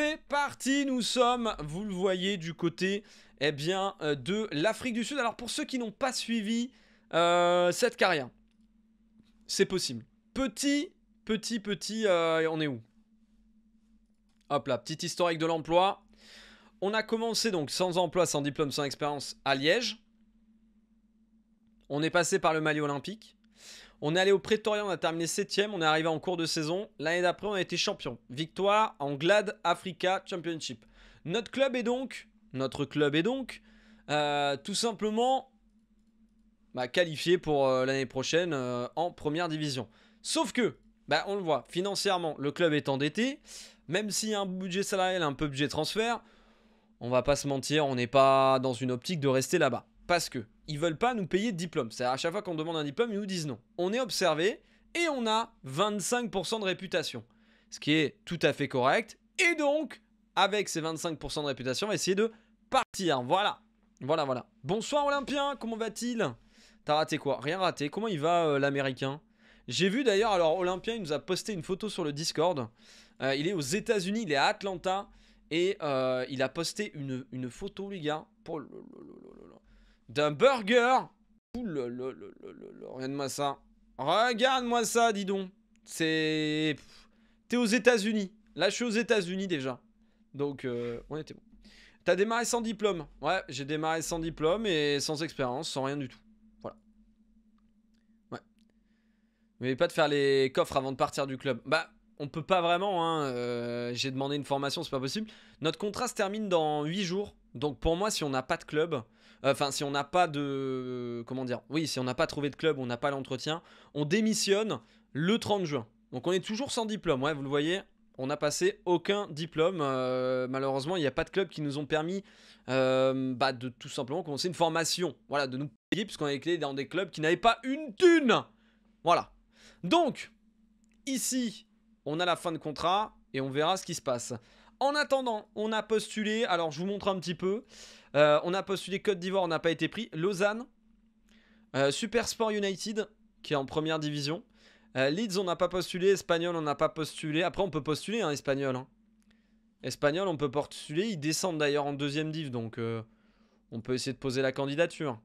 C'est parti, nous sommes, vous le voyez, du côté eh bien, euh, de l'Afrique du Sud. Alors pour ceux qui n'ont pas suivi euh, cette carrière, c'est possible. Petit, petit, petit, euh, on est où Hop là, petit historique de l'emploi. On a commencé donc sans emploi, sans diplôme, sans expérience à Liège. On est passé par le Mali olympique. On est allé au Pretoria, on a terminé 7ème, on est arrivé en cours de saison. L'année d'après, on a été champion. Victoire en Glad Africa Championship. Notre club est donc, notre club est donc, euh, tout simplement bah, qualifié pour euh, l'année prochaine euh, en première division. Sauf que, bah, on le voit, financièrement, le club est endetté. Même s'il y a un budget salarial, un peu budget transfert, on va pas se mentir, on n'est pas dans une optique de rester là-bas. Parce que ils veulent pas nous payer de diplôme. C'est à chaque fois qu'on demande un diplôme, ils nous disent non. On est observé et on a 25% de réputation, ce qui est tout à fait correct. Et donc, avec ces 25% de réputation, on va essayer de partir. Voilà, voilà, voilà. Bonsoir Olympien, comment va-t-il T'as raté quoi Rien raté. Comment il va euh, l'Américain J'ai vu d'ailleurs, alors Olympien, il nous a posté une photo sur le Discord. Euh, il est aux États-Unis, il est à Atlanta. Et euh, il a posté une, photo, les gars. Pour le, d'un burger. Regarde-moi ça. Regarde-moi ça, dis donc. C'est... T'es aux États-Unis. Là, je suis aux États-Unis déjà. Donc, euh, on était bon. T'as démarré sans diplôme. Ouais, j'ai démarré sans diplôme et sans expérience, sans rien du tout. Voilà. Ouais. Mais pas de faire les coffres avant de partir du club. Bah, on peut pas vraiment. Hein. Euh, j'ai demandé une formation, c'est pas possible. Notre contrat se termine dans 8 jours. Donc, pour moi, si on n'a pas de club, Enfin, si on n'a pas de. Comment dire Oui, si on n'a pas trouvé de club, on n'a pas l'entretien, on démissionne le 30 juin. Donc on est toujours sans diplôme, ouais, vous le voyez, on n'a passé aucun diplôme. Euh, malheureusement, il n'y a pas de club qui nous ont permis euh, bah, de tout simplement commencer une formation. Voilà, de nous payer, puisqu'on est dans des clubs qui n'avaient pas une thune. Voilà. Donc, ici, on a la fin de contrat et on verra ce qui se passe. En attendant, on a postulé, alors je vous montre un petit peu. Euh, on a postulé Côte d'Ivoire, on n'a pas été pris. Lausanne, euh, Super Sport United, qui est en première division. Euh, Leeds, on n'a pas postulé. Espagnol, on n'a pas postulé. Après, on peut postuler, hein, Espagnol. Hein. Espagnol, on peut postuler. Ils descendent d'ailleurs en deuxième div, donc on peut essayer de poser la candidature.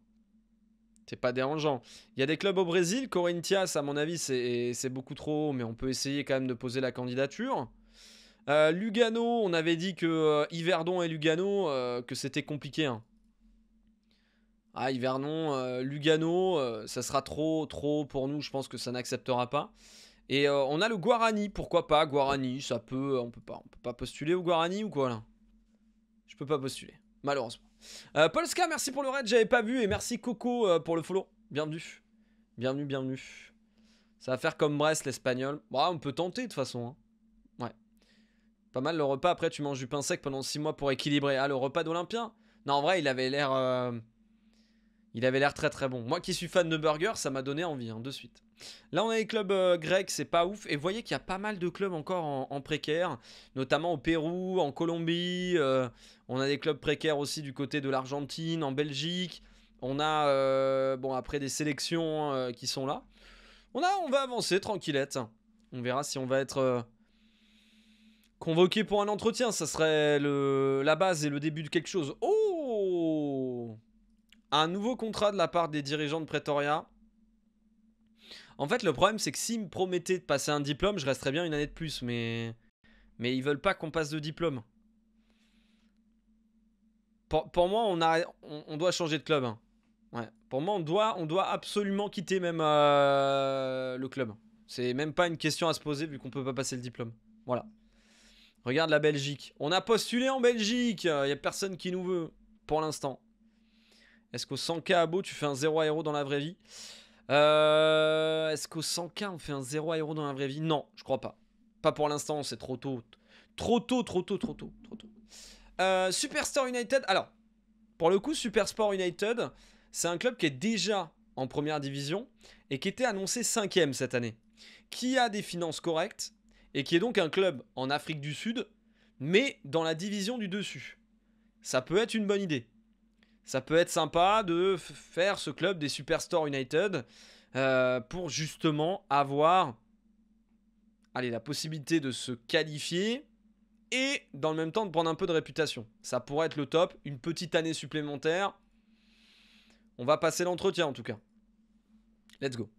C'est pas dérangeant. Il y a des clubs au Brésil. Corinthians, à mon avis, c'est beaucoup trop haut, mais on peut essayer quand même de poser la candidature. Euh, Lugano, on avait dit que hiverdon euh, Yverdon et Lugano, euh, que c'était compliqué. Hein. Ah, Yverdon, Lugano, ça sera trop, trop pour nous. Je pense que ça n'acceptera pas. Et on a le Guarani, pourquoi pas Guarani, ça peut, on peut pas, on peut pas postuler au Guarani ou quoi là Je peux pas postuler, malheureusement. Polska, merci pour le raid, j'avais pas vu et merci Coco pour le follow. Bienvenue, bienvenue, bienvenue. Ça va faire comme Brest, l'espagnol. Bah, on peut tenter de toute façon. Hein. Pas mal le repas, après tu manges du pain sec pendant 6 mois pour équilibrer. Ah, le repas d'Olympien Non, en vrai, il avait l'air... Euh, il avait l'air très très bon. Moi qui suis fan de burgers, ça m'a donné envie, hein, de suite. Là, on a les clubs euh, grecs, c'est pas ouf. Et vous voyez qu'il y a pas mal de clubs encore en, précaire, notamment au Pérou, en Colombie. Euh, on a des clubs précaires aussi du côté de l'Argentine, en Belgique. On a, bon, après des sélections qui sont là. On, a, on va avancer tranquillette. On verra si on va être Convoqué pour un entretien, ça serait la base et le début de quelque chose. Oh Un nouveau contrat de la part des dirigeants de Pretoria. En fait, le problème, c'est que s'ils me promettaient de passer un diplôme, je resterais bien une année de plus, mais... Mais ils veulent pas qu'on passe de diplôme. Pour, moi, on, doit changer de club. Hein. Pour moi, on doit, absolument quitter même euh, le club. C'est même pas une question à se poser vu qu'on peut pas passer le diplôme. Voilà. Regarde la Belgique. On a postulé en Belgique. Il n'y a personne qui nous veut pour l'instant. Est-ce qu'au 100K à tu fais un 0 à dans la vraie vie euh, Est-ce qu'au 100K, on fait un 0 à dans la vraie vie Non, je crois pas. Pas pour l'instant, c'est trop tôt. Trop tôt, trop tôt, trop tôt, trop tôt. Euh, United. Alors, pour le coup, Supersport United, c'est un club qui est déjà en première division et qui était annoncé 5 cette année. Qui a des finances correctes et qui est donc un club en Afrique du Sud, mais dans la division du dessus. Ça peut être une bonne idée. Ça peut être sympa de faire ce club des Superstore United euh, pour justement avoir allez, la possibilité de se qualifier et dans le même temps de prendre un peu de réputation. Ça pourrait être le top, une petite année supplémentaire. On va passer l'entretien en tout cas. Let's go.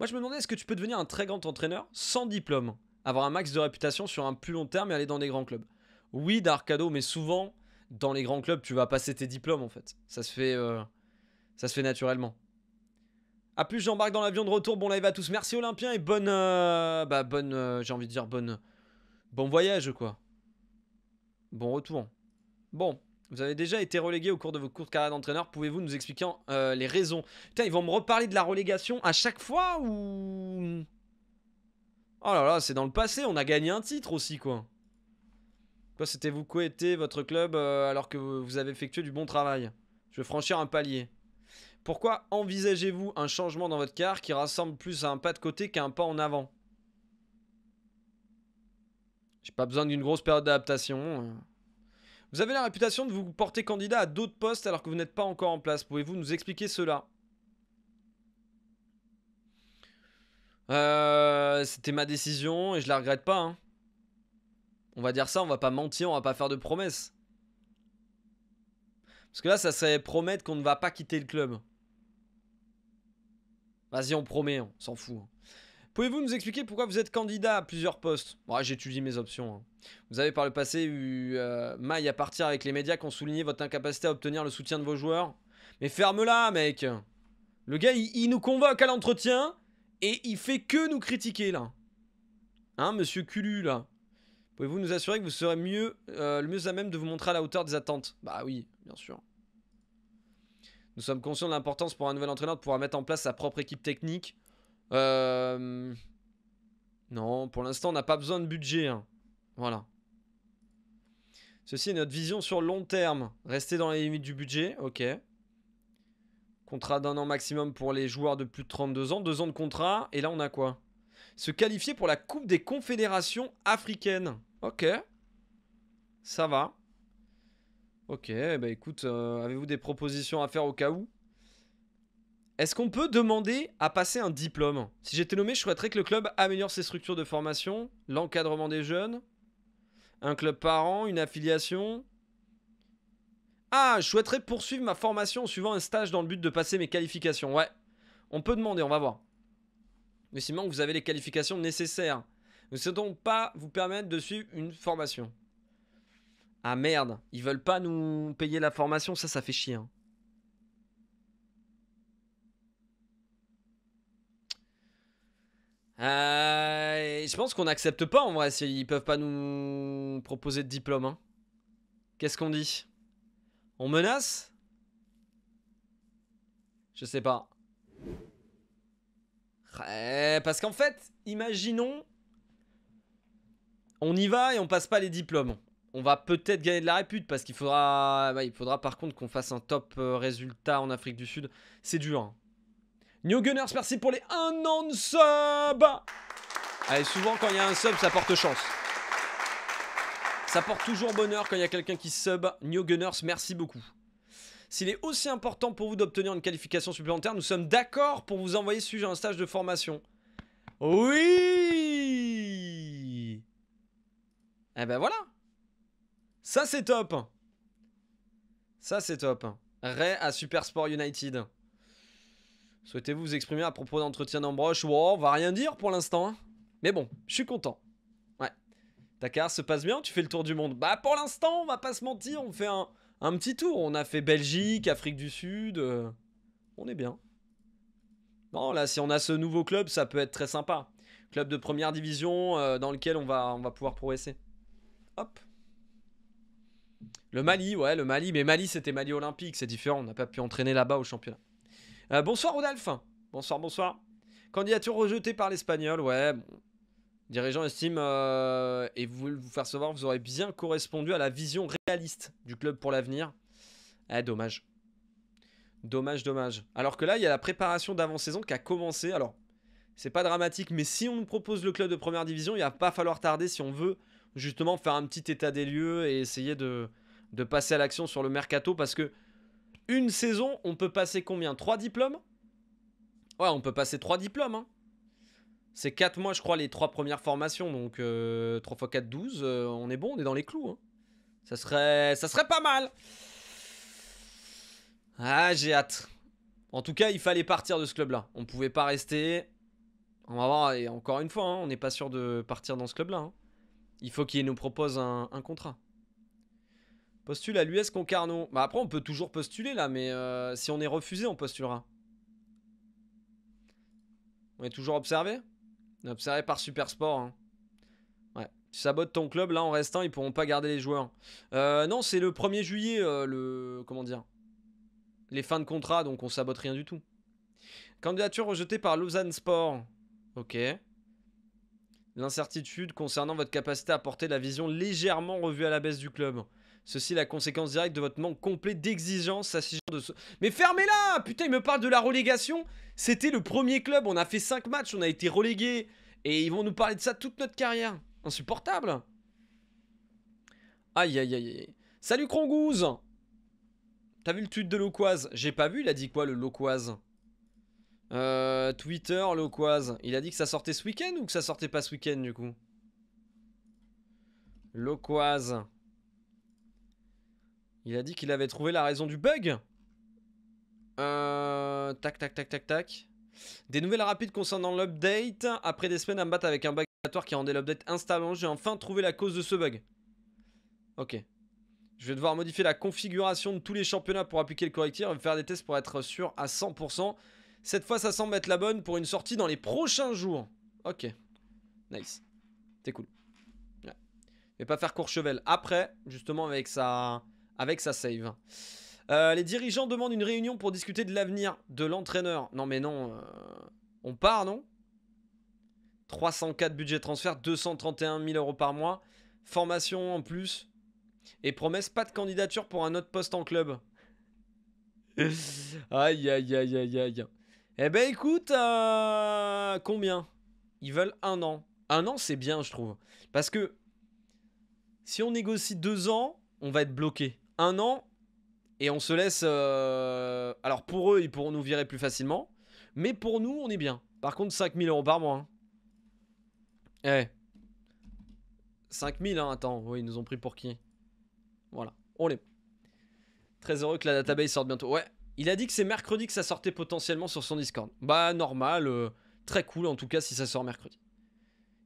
Moi je me demandais est-ce que tu peux devenir un très grand entraîneur sans diplôme avoir un max de réputation sur un plus long terme et aller dans des grands clubs. Oui, Darkado, mais souvent, dans les grands clubs, tu vas passer tes diplômes en fait. Ça se fait, euh, ça se fait naturellement. A plus, j'embarque dans l'avion de retour. Bon live à tous. Merci Olympien et bonne. Euh, bah, bonne. Euh, j'ai envie de dire bonne. Bon voyage, quoi. Bon retour. Bon. Vous avez déjà été relégué au cours de vos courtes carrières d'entraîneur. Pouvez-vous nous expliquer les raisons Putain, ils vont me reparler de la relégation à chaque fois ou. Oh là là, c'est dans le passé, on a gagné un titre aussi, quoi. Quoi, c'était vous était votre club euh, alors que vous avez effectué du bon travail. Je veux franchir un palier. Pourquoi envisagez-vous un changement dans votre car qui rassemble plus à un pas de côté qu'à un pas en avant J'ai pas besoin d'une grosse période d'adaptation. Euh. Vous avez la réputation de vous porter candidat à d'autres postes alors que vous n'êtes pas encore en place. Pouvez-vous nous expliquer cela Euh, c'était ma décision et je la regrette pas. Hein. On va dire ça, on va pas mentir, on va pas faire de promesses. Parce que là, ça serait promettre qu'on ne va pas quitter le club. Vas-y, on promet, on s'en fout. Hein. Pouvez-vous nous expliquer pourquoi vous êtes candidat à plusieurs postes bon, J'étudie mes options. Hein. Vous avez par le passé eu euh, maille à partir avec les médias qui ont souligné votre incapacité à obtenir le soutien de vos joueurs. Mais ferme-la, mec Le gars, il nous convoque à l'entretien, et il fait que nous critiquer là. Hein, monsieur Culu là. Pouvez-vous nous assurer que vous serez mieux, euh, le mieux à même de vous montrer à la hauteur des attentes Bah oui, bien sûr. Nous sommes conscients de l'importance pour un nouvel entraîneur de pouvoir mettre en place sa propre équipe technique. Euh... Non, pour l'instant, on n'a pas besoin de budget. Hein. Voilà. Ceci est notre vision sur long terme. Rester dans les limites du budget, ok. Contrat d'un an maximum pour les joueurs de plus de 32 ans. Deux ans de contrat. Et là, on a quoi Se qualifier pour la Coupe des Confédérations africaines. Ok. Ça va. Ok, bah écoute, euh, avez-vous des propositions à faire au cas où Est-ce qu'on peut demander à passer un diplôme Si j'étais nommé, je souhaiterais que le club améliore ses structures de formation, l'encadrement des jeunes, un club par an, une affiliation, ah, je souhaiterais poursuivre ma formation suivant un stage dans le but de passer mes qualifications. Ouais, on peut demander, on va voir. Mais sinon, vous avez les qualifications nécessaires. Nous ne souhaitons pas vous permettre de suivre une formation. Ah merde, ils veulent pas nous payer la formation, ça, ça fait chier. Hein. Euh, je pense qu'on n'accepte pas en vrai s'ils peuvent pas nous proposer de diplôme. Hein. Qu'est-ce qu'on dit on menace Je sais pas. Eh, parce qu'en fait, imaginons... On y va et on passe pas les diplômes. On va peut-être gagner de la répute parce qu'il faudra... Bah, il faudra par contre qu'on fasse un top euh, résultat en Afrique du Sud. C'est dur. Hein. New Gunners, merci pour les un an de sub Allez, souvent quand il y a un sub, ça porte chance. Ça porte toujours bonheur quand il y a quelqu'un qui sub. New Gunners, merci beaucoup. S'il est aussi important pour vous d'obtenir une qualification supplémentaire, nous sommes d'accord pour vous envoyer sujet à un stage de formation. Oui Eh ben voilà Ça c'est top Ça c'est top Ray à Super Sport United. Souhaitez-vous vous exprimer à propos d'entretien d'embroche Wow, on va rien dire pour l'instant. Hein. Mais bon, je suis content. Dakar, ça se passe bien, tu fais le tour du monde. Bah pour l'instant, on va pas se mentir, on fait un, petit tour. On a fait Belgique, Afrique du Sud. Euh, on est bien. Non, là, si on a ce nouveau club, ça peut être très sympa. Club de première division euh, dans lequel on va, on va pouvoir progresser. Hop. Le Mali, ouais, le Mali. Mais Mali, c'était Mali olympique, c'est différent. On n'a pas pu entraîner là-bas au championnat. Euh, bonsoir, Rodolphe. Bonsoir, bonsoir. Candidature rejetée par l'Espagnol, ouais. Dirigeant estime, euh, et vous voulez vous faire savoir, vous aurez bien correspondu à la vision réaliste du club pour l'avenir. Ah, dommage. Dommage, dommage. Alors que là, il y a la préparation d'avant-saison qui a commencé. Alors, c'est pas dramatique, mais si on nous propose le club de première division, il va pas falloir tarder si on veut justement faire un petit état des lieux et essayer de, de passer à l'action sur le mercato parce que une saison, on peut passer combien Trois diplômes Ouais, on peut passer trois diplômes. Hein. C'est 4 mois, je crois, les 3 premières formations. Donc 3 x 4, 12. on est bon, on est dans les clous. Hein. Ça, serait, ça serait pas mal. Ah, j'ai hâte. En tout cas, il fallait partir de ce club-là. On pouvait pas rester. On va voir, et encore une fois, hein, on n'est pas sûr de partir dans ce club-là. Hein. Il faut qu'il nous propose un, contrat. Postule à l'US Concarneau. Bah après, on peut toujours postuler là, mais euh, si on est refusé, on postulera. On est toujours observé Observé par Super Sport. Hein. Ouais. Tu sabotes ton club, là, en restant, ils pourront pas garder les joueurs. Euh, non, c'est le 1er juillet, euh, le... Comment dire Les fins de contrat, donc on sabote rien du tout. Candidature rejetée par Lausanne Sport. Ok. L'incertitude concernant votre capacité à porter la vision légèrement revue à la baisse du club. Ceci est la conséquence directe de votre manque complet d'exigence à ce de... Mais fermez-la Putain, il me parle de la relégation C'était le premier club, on a fait 5 matchs, on a été relégué Et ils vont nous parler de ça toute notre carrière Insupportable Aïe, aïe, aïe, aïe. Salut Krongouz T'as vu le tweet de Loquoise J'ai pas vu, il a dit quoi le Loquoise euh, Twitter, Loquoise. Il a dit que ça sortait ce week-end ou que ça sortait pas ce week-end du coup Loquoise. Il a dit qu'il avait trouvé la raison du bug. tac, tac, tac, tac, tac. Des nouvelles rapides concernant l'update. Après des semaines à me battre avec un bug qui rendait l'update instable, j'ai enfin trouvé la cause de ce bug. Ok. Je vais devoir modifier la configuration de tous les championnats pour appliquer le correctif et faire des tests pour être sûr à 100%. Cette fois, ça semble être la bonne pour une sortie dans les prochains jours. Ok. Nice. C'est cool. Mais pas faire chevel. Après, justement, avec sa avec sa save. Euh, les dirigeants demandent une réunion pour discuter de l'avenir de l'entraîneur. Non mais non, euh, on part non 304 budget transfert, 231 000 euros par mois, formation en plus, et promesse pas de candidature pour un autre poste en club. aïe aïe aïe aïe aïe. Eh ben écoute, euh, combien Ils veulent un an. Un an c'est bien je trouve. Parce que si on négocie deux ans, on va être bloqué un an et on se laisse. Euh, alors pour eux, ils pourront nous virer plus facilement. Mais pour nous, on est bien. Par contre, 5000 euros par mois. Hein. Eh. 5000, hein, attends. Oui, ils nous ont pris pour qui Voilà. On les. Très heureux que la database sorte bientôt. Ouais. Il a dit que c'est mercredi que ça sortait potentiellement sur son Discord. Bah, normal. Euh, très cool, en tout cas, si ça sort mercredi.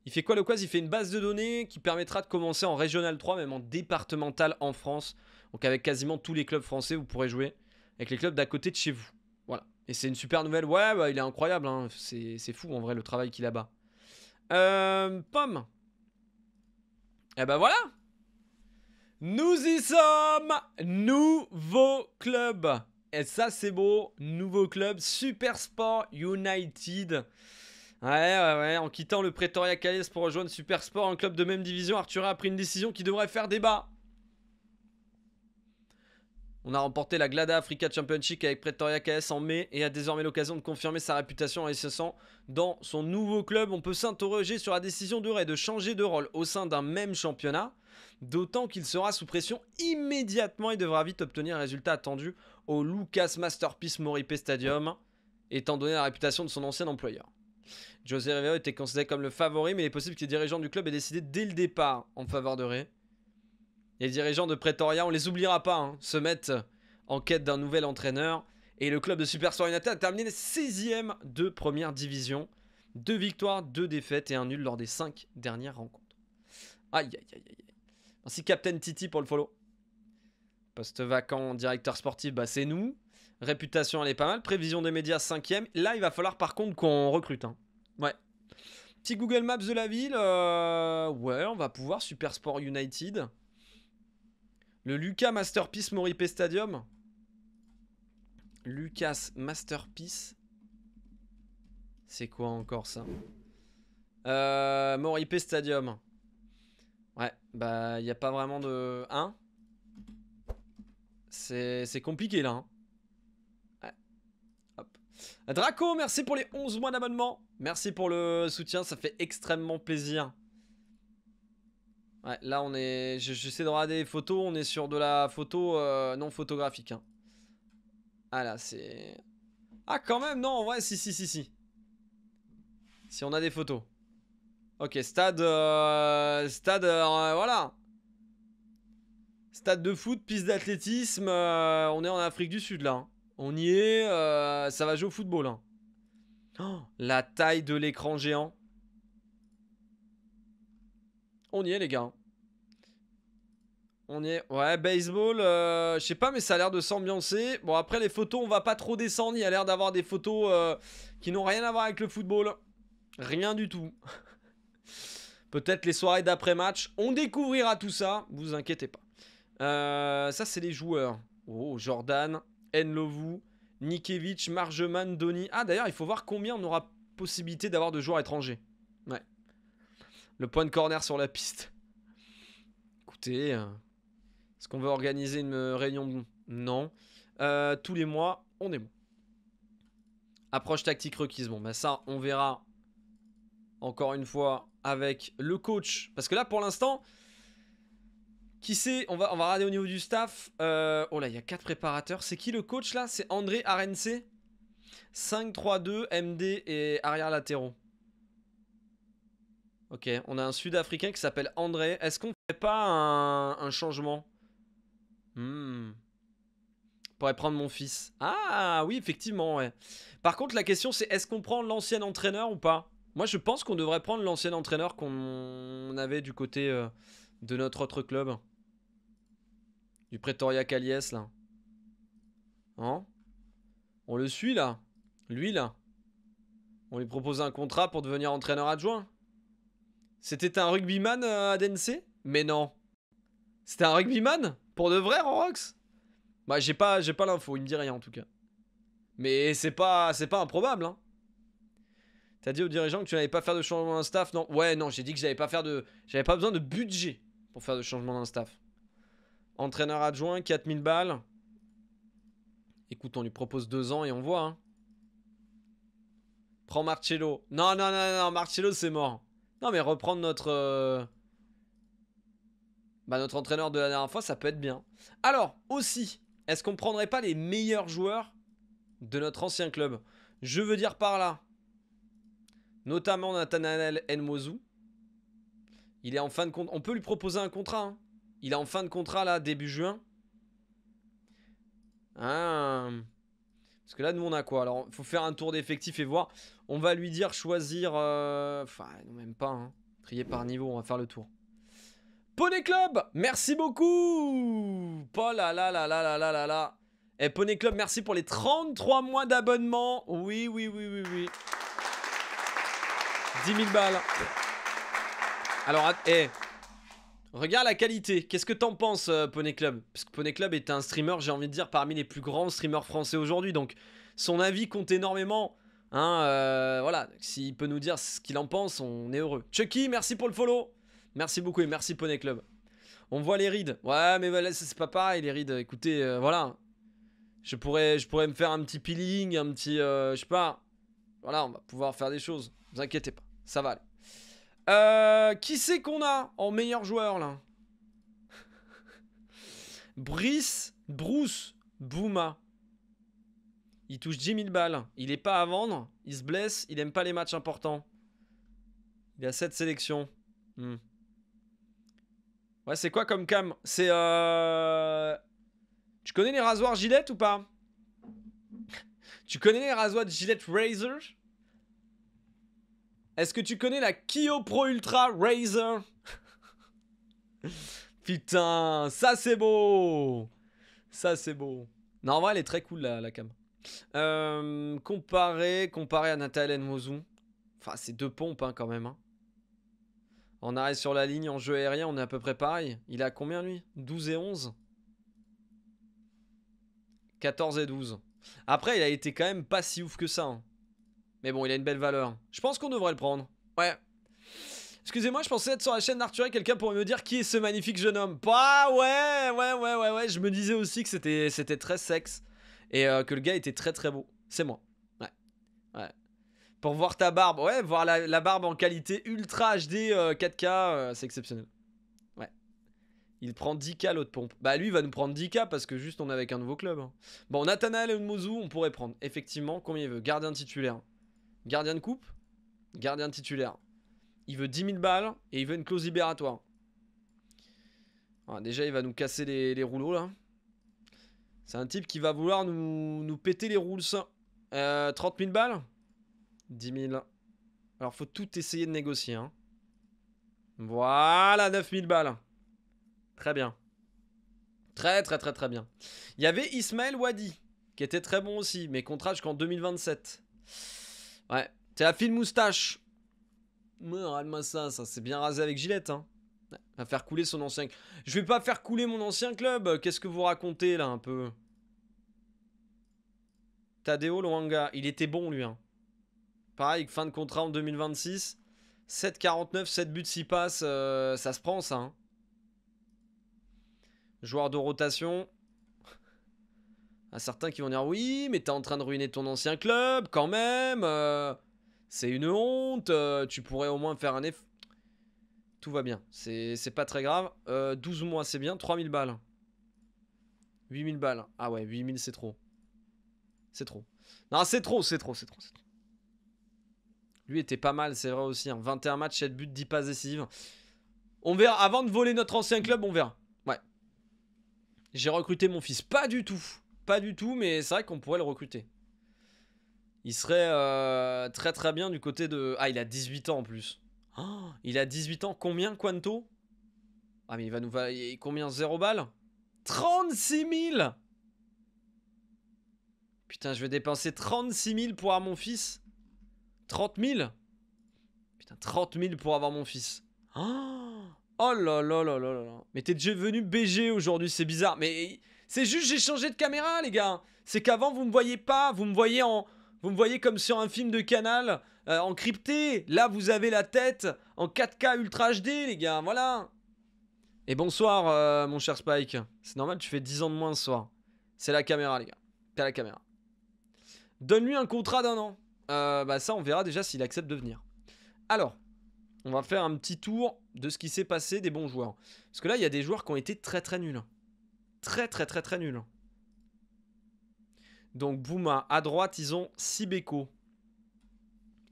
Il fait quoi le quoi Il fait une base de données qui permettra de commencer en régional 3, même en départemental en France. Donc avec quasiment tous les clubs français, vous pourrez jouer avec les clubs d'à côté de chez vous. Voilà. Et c'est une super nouvelle. Ouais, bah, il est incroyable. Hein. C'est fou en vrai le travail qu'il a bas. Euh, pomme. Et eh ben voilà. Nous y sommes. Nouveau club. Et ça, c'est beau. Nouveau club. Super Sport United. Ouais, ouais, ouais. En quittant le Pretoria Calais pour rejoindre Super Sport, un club de même division, Arthur a pris une décision qui devrait faire débat. On a remporté la Glada Africa Championship avec Pretoria KS en mai et a désormais l'occasion de confirmer sa réputation en sentant dans son nouveau club. On peut s'interroger sur la décision de Ray de changer de rôle au sein d'un même championnat, d'autant qu'il sera sous pression immédiatement et devra vite obtenir un résultat attendu au Lucas Masterpiece Moripe Stadium, étant donné la réputation de son ancien employeur. José Rivero était considéré comme le favori, mais il est possible que les dirigeants du club aient décidé dès le départ en faveur de Ray. Les dirigeants de Pretoria, on les oubliera pas, hein, se mettent en quête d'un nouvel entraîneur. Et le club de Super Sport United a terminé 16ème de première division. Deux victoires, deux défaites et un nul lors des cinq dernières rencontres. Aïe, aïe, aïe, aïe. Merci Captain Titi pour le follow. Poste vacant, directeur sportif, bah c'est nous. Réputation, elle est pas mal. Prévision des médias, cinquième. Là, il va falloir par contre qu'on recrute. Hein. Ouais. Petit Google Maps de la ville. Euh, ouais, on va pouvoir. Super Sport United. Le Lucas Masterpiece Moripe Stadium. Lucas Masterpiece. C'est quoi encore ça euh, Moripe Stadium. Ouais, bah, il a pas vraiment de... 1 hein? C'est compliqué, là. Hein. Hop. Draco, merci pour les 11 mois d'abonnement. Merci pour le soutien, ça fait extrêmement plaisir. Ouais, là on est... J'essaie de regarder des photos, on est sur de la photo euh, non photographique. Hein. Ah là, c'est... Ah quand même, non, en vrai, si, si, si, si. Si on a des photos. Ok, stade... Euh, stade, euh, voilà. Stade de foot, piste d'athlétisme, on est en Afrique du Sud là. Hein. On y est, ça va jouer au football. Hein. Oh, la taille de l'écran géant. On y est, les gars. On y est. Ouais, baseball, euh, je sais pas, mais ça a l'air de s'ambiancer. Bon, après, les photos, on va pas trop descendre. Il a l'air d'avoir des photos euh, qui n'ont rien à voir avec le football. Rien du tout. Peut-être les soirées d'après-match. On découvrira tout ça. Vous inquiétez pas. Euh, ça, c'est les joueurs. Oh, Jordan, Enlovu, Nikevich, Margeman, Donny. Ah, d'ailleurs, il faut voir combien on aura possibilité d'avoir de joueurs étrangers. Le point de corner sur la piste. Écoutez, euh, est-ce qu'on veut organiser une euh, réunion Non. Euh, tous les mois, on est bon. Approche tactique requise. Bon, ben ça, on verra encore une fois avec le coach. Parce que là, pour l'instant, qui sait on va, on va regarder au niveau du staff. oh là, il y a 4 préparateurs. C'est qui le coach là C'est André RNC, 5-3-2, MD et arrière latéraux. Ok, on a un Sud-Africain qui s'appelle André. Est-ce qu'on ne fait pas un, changement hmm. pourrait prendre mon fils. Ah oui, effectivement, ouais. Par contre, la question c'est est-ce qu'on prend l'ancien entraîneur ou pas Moi, je pense qu'on devrait prendre l'ancien entraîneur qu'on avait du côté euh, de notre autre club. Du Pretoria Caliès, là. Hein? On le suit, là Lui, là On lui propose un contrat pour devenir entraîneur adjoint c'était un rugbyman euh, à DNC Mais non. C'était un rugbyman Pour de vrai, Rox Bah, j'ai pas, j'ai pas l'info, il me dit rien en tout cas. Mais c'est pas, c'est pas improbable, hein. T'as dit au dirigeant que tu n'allais pas faire de changement d'un staff Non, ouais, non, j'ai dit que j'avais pas faire de, j'avais pas besoin de budget pour faire de changement d'un staff. Entraîneur adjoint, 4000 balles. Écoute, on lui propose deux ans et on voit. Hein. Prends Marcello. Non, non, non, non, Marcello, c'est mort. Non, mais reprendre notre... Euh, bah, notre entraîneur de la dernière fois, ça peut être bien. Alors, aussi, est-ce qu'on prendrait pas les meilleurs joueurs de notre ancien club Je veux dire par là, notamment Nathanael Nmozou. Il est en fin de contrat. On peut lui proposer un contrat. Hein. Il est en fin de contrat là, début juin. Ah. Parce que là, nous, on a quoi Alors, il faut faire un tour d'effectif et voir. On va lui dire choisir... Euh, enfin, nous même pas. Hein. Trier par niveau, on va faire le tour. Poney Club, merci beaucoup Oh là là là là là là là Eh, Et Poney Club, merci pour les 33 mois d'abonnement. Oui, oui, oui, oui, oui. 10 000 balles. Alors, hé, eh, Regarde la qualité. Qu'est-ce que t'en penses, euh, Poney Club Parce que Poney Club est un streamer, j'ai envie de dire, parmi les plus grands streamers français aujourd'hui. Donc, son avis compte énormément. Hein, euh, voilà, s'il peut nous dire ce qu'il en pense, on est heureux. Chucky, merci pour le follow. Merci beaucoup et merci Poney Club. On voit les rides. Ouais, mais voilà, c'est pas pareil, les rides. Écoutez, euh, voilà. Je pourrais, je pourrais me faire un petit peeling, un petit... je sais pas. Voilà, on va pouvoir faire des choses. Ne vous inquiétez pas, ça va aller. Euh, qui c'est qu'on a en meilleur joueur là Brice, Bruce, Bouma. Il touche 10 000 balles. Il est pas à vendre. Il se blesse. Il aime pas les matchs importants. Il a 7 sélections. Hmm. Ouais, c'est quoi comme cam C'est. Euh... Tu connais les rasoirs Gillette ou pas Tu connais les rasoirs Gillette Razor est-ce que tu connais la Kyo Pro Ultra Razer Putain, ça c'est beau Ça c'est beau. Non, en vrai, elle est très cool la, la cam. Euh, comparé, comparé à Nathalie Nmozou. Enfin, c'est deux pompes hein, quand même. Hein. On En arrêt sur la ligne, en jeu aérien, on est à peu près pareil. Il a combien lui 12 et 11 14 et 12. Après, il a été quand même pas si ouf que ça. Hein. Mais bon, il a une belle valeur. Je pense qu'on devrait le prendre. Ouais. Excusez-moi, je pensais être sur la chaîne d'Arthur et quelqu'un pourrait me dire qui est ce magnifique jeune homme. Ah ouais, ouais, ouais, ouais, ouais. Je me disais aussi que c'était, très sexe et euh, que le gars était très très beau. C'est moi. Ouais. Ouais. Pour voir ta barbe. Ouais, voir la, barbe en qualité ultra HD 4K, euh, euh, c'est exceptionnel. Ouais. Il prend 10K l'autre pompe. Bah lui, il va nous prendre 10K parce que juste on est avec un nouveau club. Hein. Bon, Nathanael et Mozou, on pourrait prendre. Effectivement, combien il veut Gardien titulaire. Gardien de coupe, gardien titulaire. Il veut 10 000 balles et il veut une clause libératoire. Ah, déjà, il va nous casser les, rouleaux là. C'est un type qui va vouloir nous, péter les roules. 30 000 euh, balles 10 000. Alors faut tout essayer de négocier. Hein. Voilà, Voilà, 000 balles. Très bien. Très très très très bien. Il y avait Ismaël Wadi, qui était très bon aussi, mais contrat jusqu'en 2027. Ouais, t'es la fine moustache. moi ça, ça c'est bien rasé avec Gillette, hein. Va faire couler son ancien... Je vais pas faire couler mon ancien club, qu'est-ce que vous racontez là un peu Tadeo Luanga, il était bon lui. Hein. Pareil, fin de contrat en 2026. 7,49, 7 buts, s'y passes, euh, ça se prend ça. Hein. Joueur de rotation, à certains qui vont dire oui, mais t'es en train de ruiner ton ancien club quand même. Euh, c'est une honte. Euh, tu pourrais au moins faire un effort. Tout va bien. C'est pas très grave. 12 euh, mois, c'est bien. 3000 balles. 8000 balles. Ah ouais, 8000, c'est trop. C'est trop. Non, c'est trop, c'est trop, c'est trop, Lui était pas mal, c'est vrai aussi. 21 hein. matchs, 7 buts, 10 passes décisives. On verra. Avant de voler notre ancien club, on verra. Ouais. J'ai recruté mon fils. Pas du tout pas du tout, mais c'est vrai qu'on pourrait le recruter. Il serait euh, très très bien du côté de... Ah, il a 18 ans en plus. Oh, il a 18 ans. Combien, Quanto Ah, mais il va nous... Combien Zéro balles 36 000 Putain, je vais dépenser 36 000 pour avoir mon fils. 30 000 Putain, 30 000 pour avoir mon fils. Oh, oh là là là là là là. Mais t'es déjà venu BG aujourd'hui, c'est bizarre. Mais c'est juste j'ai changé de caméra les gars. C'est qu'avant vous me voyez pas, vous me voyez en vous me voyez comme sur un film de canal euh, encrypté. Là vous avez la tête en 4K Ultra HD les gars, voilà. Et bonsoir euh, mon cher Spike. C'est normal, tu fais 10 ans de moins ce soir. C'est la caméra les gars. T'as la caméra. Donne-lui un contrat d'un an. Euh, bah ça on verra déjà s'il accepte de venir. Alors, on va faire un petit tour de ce qui s'est passé des bons joueurs. Parce que là, il y a des joueurs qui ont été très très nuls très très très très nul. Donc Bouma, à droite, ils ont Sibeko.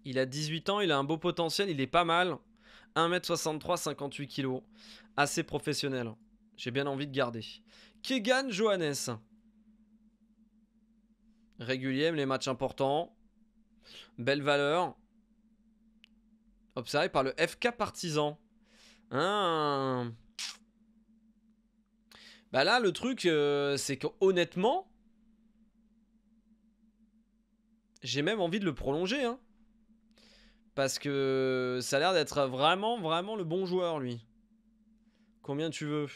Il a 18 ans, il a un beau potentiel, il est pas mal. 1m63, 58 kg. Assez professionnel. J'ai bien envie de garder. Kegan Johannes. Régulier, les matchs importants. Belle valeur. Observé par le FK Partisan. Hein bah là, le truc, euh, c'est qu'honnêtement j'ai même envie de le prolonger. Hein. Parce que ça a l'air d'être vraiment, vraiment le bon joueur, lui. Combien tu veux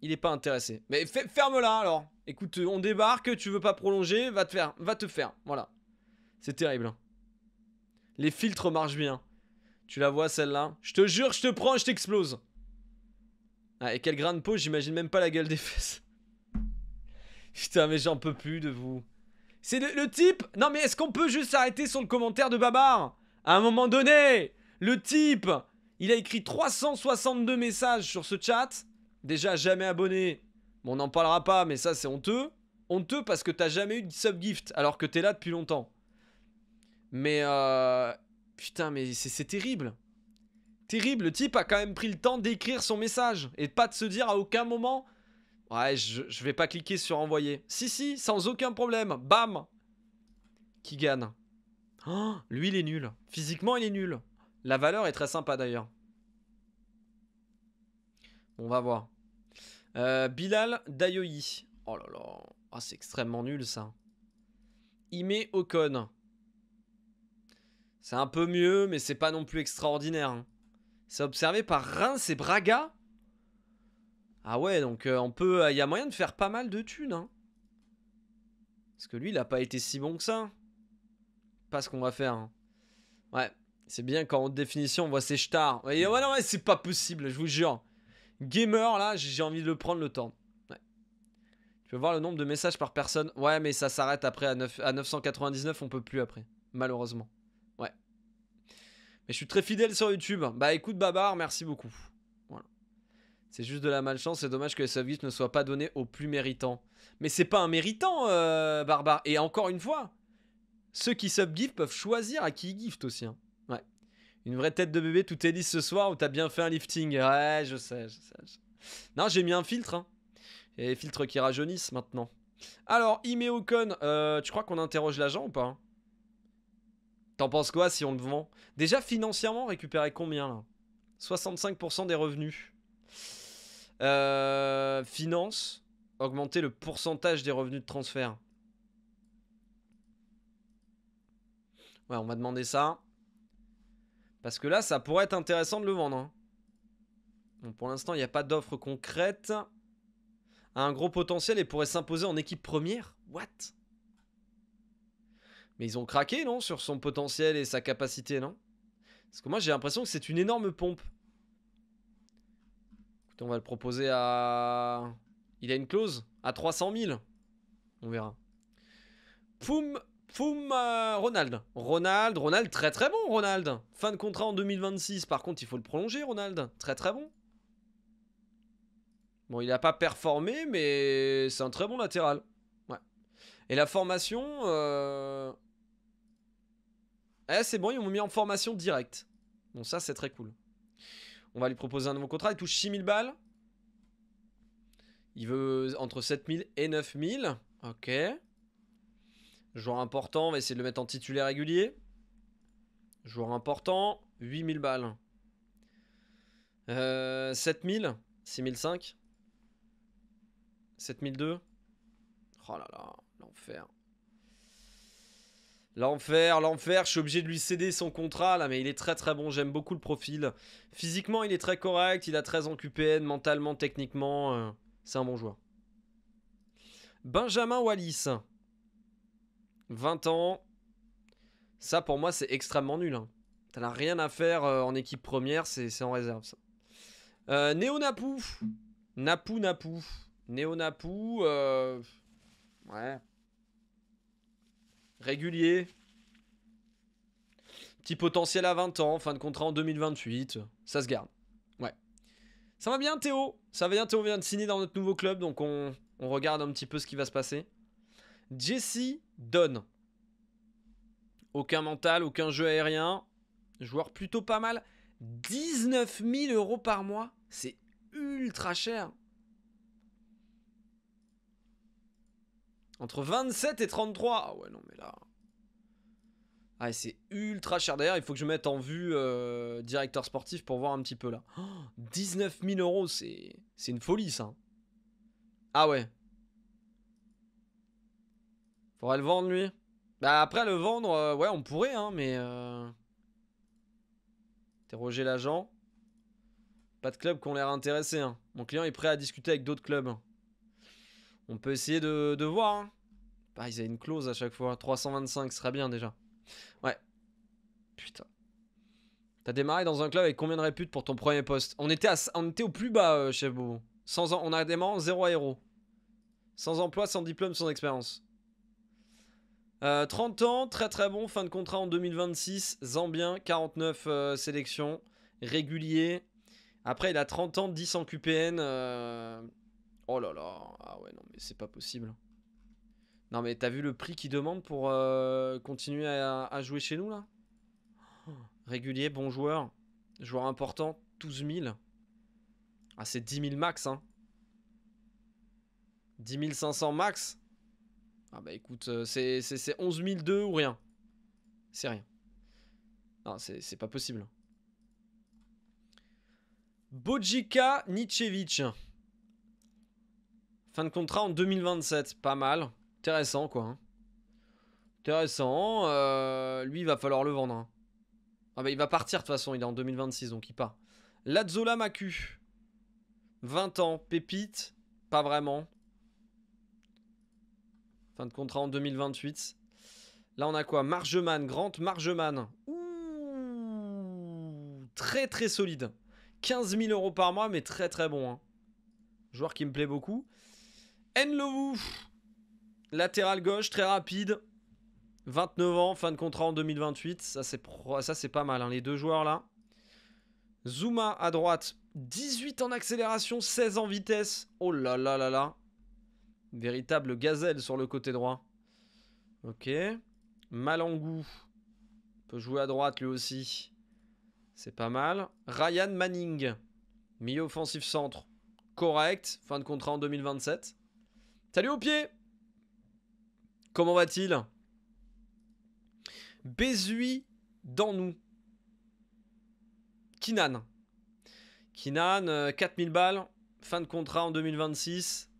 Il n'est pas intéressé. Mais ferme-la alors. Écoute, on débarque, tu veux pas prolonger, va te faire, va te faire. Voilà. C'est terrible. Hein. Les filtres marchent bien. Tu la vois celle-là Je te jure, je te prends, je t'explose. Ah, et quel grain de peau, j'imagine même pas la gueule des fesses. Putain, mais j'en peux plus de vous. C'est le, type Non, mais est-ce qu'on peut juste s'arrêter sur le commentaire de Babar À un moment donné Le type Il a écrit 362 messages sur ce chat. Déjà, jamais abonné. Bon, on n'en parlera pas, mais ça, c'est honteux. Honteux parce que t'as jamais eu de subgift, alors que t'es là depuis longtemps. Mais... Euh... Putain, mais c'est terrible Terrible, le type a quand même pris le temps d'écrire son message et pas de se dire à aucun moment Ouais, je, vais pas cliquer sur envoyer. Si, si, sans aucun problème. Bam Qui gagne oh, Lui, il est nul. Physiquement, il est nul. La valeur est très sympa d'ailleurs. On va voir. Euh, Bilal Dayoyi. Oh là là. Ah, c'est extrêmement nul ça. Ime Okon. C'est un peu mieux, mais c'est pas non plus extraordinaire. Hein. C'est observé par Reims et Braga. Ah ouais, donc euh, on peut, il euh, y a moyen de faire pas mal de thunes. Hein. Parce que lui, il n'a pas été si bon que ça. Pas ce qu'on va faire. Hein. Ouais, c'est bien quand en définition, on voit ses stars. Ouais, ouais, non, c'est pas possible, je vous jure. Gamer, là, j'ai envie de le prendre le temps. Tu veux voir le nombre de messages par personne. Ouais, mais ça s'arrête après à, 9, à 999, on peut plus après. Malheureusement. Mais je suis très fidèle sur YouTube. Bah écoute Babar, merci beaucoup. Voilà. C'est juste de la malchance, c'est dommage que les subgifts ne soient pas donnés aux plus méritants. Mais c'est pas un méritant, euh, Barbare. Et encore une fois, ceux qui subgiftent peuvent choisir à qui ils giftent aussi. Hein. Ouais. Une vraie tête de bébé, tout est ce soir ou t'as bien fait un lifting. Ouais, je sais, je sais. Non, j'ai mis un filtre. Hein. Et filtre filtres qui rajeunissent maintenant. Alors, Imeocon, euh, tu crois qu'on interroge l'agent ou pas hein T'en penses quoi si on le vend Déjà financièrement, récupérer combien là 65% des revenus. Euh, finance, augmenter le pourcentage des revenus de transfert. Ouais, on va demander ça. Parce que là, ça pourrait être intéressant de le vendre. Bon, hein. pour l'instant, il n'y a pas d'offre concrète. A un gros potentiel et pourrait s'imposer en équipe première. What mais ils ont craqué, non Sur son potentiel et sa capacité, non Parce que moi, j'ai l'impression que c'est une énorme pompe. Écoutez, on va le proposer à... Il a une clause À 300 000 On verra. Poum Poum euh, Ronald. Ronald, Ronald, très très bon Ronald. Fin de contrat en 2026. Par contre, il faut le prolonger Ronald. Très très bon. Bon, il n'a pas performé, mais c'est un très bon latéral. Et la formation... Euh, eh, c'est bon, ils m'ont mis en formation directe. Bon, ça, c'est très cool. On va lui proposer un nouveau contrat. Il touche 6000 balles. Il veut entre 7000 et 9000. Ok. Joueur important, on va essayer de le mettre en titulaire régulier. Joueur important, 8000 balles. Euh, 7000, 6005. 7002. Oh là là l'enfer. L'enfer, je suis obligé de lui céder son contrat là, mais il est très très bon, j'aime beaucoup le profil. Physiquement, il est très correct, il a 13 en QPN, mentalement, techniquement, euh, c'est un bon joueur. Benjamin Wallis, 20 ans. Ça pour moi, c'est extrêmement nul. Hein. T'en rien à faire euh, en équipe première, c'est en réserve ça. Euh, Néo Napou, Napou Néo euh, ouais régulier. Petit potentiel à 20 ans, fin de contrat en 2028, ça se garde. Ouais. Ça va bien Théo Ça va bien Théo, vient de signer dans notre nouveau club, donc on, on regarde un petit peu ce qui va se passer. Jesse Donne. Aucun mental, aucun jeu aérien. Joueur plutôt pas mal. 19 000 euros par mois, c'est ultra cher. Entre 27 et 33. Ah ouais, non, mais là... Ah, c'est ultra cher. D'ailleurs, il faut que je mette en vue euh, directeur sportif pour voir un petit peu là. Oh, 19 000 euros, c'est une folie ça. Ah ouais. Faudrait le vendre lui. Bah après le vendre, euh, ouais, on pourrait, hein, mais... Euh, interroger l'agent. Pas de club qu'on l'air intéressé. Hein. Mon client est prêt à discuter avec d'autres clubs. On peut essayer de, voir. Hein. Bah, ils avaient une clause à chaque fois. 325 serait bien déjà. Ouais. Putain. T'as démarré dans un club avec combien de réputes pour ton premier poste on était, on était au plus bas, chez euh, chef Sans on a démarré en 0 héros. Sans emploi, sans diplôme, sans expérience. 30 euh, ans, très très bon, fin de contrat en 2026, Zambien, 49 euh, sélections, régulier. Après, il a 30 ans, 10 en QPN. Oh là là, ah ouais, non, mais c'est pas possible. Non, mais t'as vu le prix qu'il demande pour euh, continuer à, jouer chez nous, là Régulier, bon joueur, joueur important, 12 000. Ah, c'est 10 000 max, hein. 10 500 max Ah bah écoute, euh, c'est 11 002 ou rien. C'est rien. Non, c'est pas possible. Bojika Nicevic. Fin de contrat en 2027, pas mal. Intéressant quoi. Hein. Intéressant. Euh, lui, il va falloir le vendre. Hein. Ah bah il va partir de toute façon, il est en 2026 donc il part. Lazzola Macu. 20 ans, pépite, pas vraiment. Fin de contrat en 2028. Là on a quoi Margeman, Grant Margeman. Ouh, très très solide. 15 000 euros par mois mais très très bon. Hein. Joueur qui me plaît beaucoup. Nlovu, latéral gauche, très rapide. 29 ans, fin de contrat en 2028. Ça, c'est pas mal, hein, les deux joueurs là. Zuma à droite, 18 en accélération, 16 en vitesse. Oh là là là là. Véritable gazelle sur le côté droit. Ok. Malangou peut jouer à droite lui aussi. C'est pas mal. Ryan Manning, milieu offensif centre. Correct, fin de contrat en 2027. Salut au pied Comment va-t-il Bézui dans nous. Kinan. Kinan, 4000 euh, balles, fin de contrat en 2026.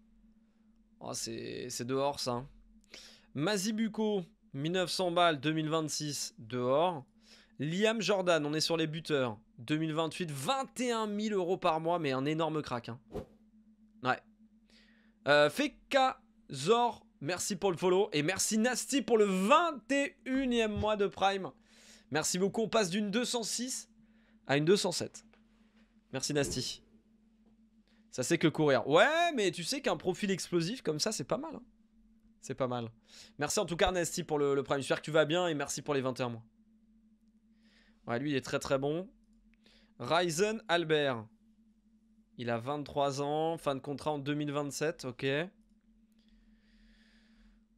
c'est dehors ça. Hein. Mazibuko, 1900 balles, 2026, dehors. Liam Jordan, on est sur les buteurs. 2028, 21 000 euros par mois, mais un énorme crack. Hein. Ouais, euh, Fekazor merci pour le follow. Et merci Nasty pour le 21e mois de Prime. Merci beaucoup. On passe d'une 206 à une 207. Merci Nasty. Ça c'est que courir. Ouais, mais tu sais qu'un profil explosif comme ça, c'est pas mal. Hein. C'est pas mal. Merci en tout cas Nasty pour le, le Prime. J'espère que tu vas bien et merci pour les 21 mois. Ouais, lui il est très très bon. Ryzen Albert. Il a 23 ans, fin de contrat en 2027, ok.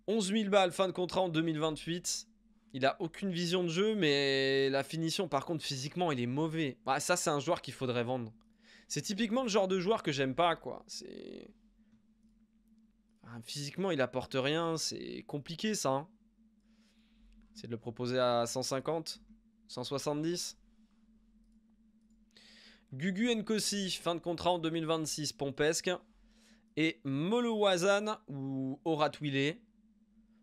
11 000 balles, fin de contrat en 2028. Il a aucune vision de jeu, mais la finition, par contre, physiquement, il est mauvais. Bah, ça, c'est un joueur qu'il faudrait vendre. C'est typiquement le genre de joueur que j'aime pas, quoi. C'est. Ah, physiquement, il apporte rien. C'est compliqué, ça. Hein. C'est de le proposer à 150, 170. Gugu Nkosi, fin de contrat en 2026, pompesque. Et Molo Wazan, ou Oratwile,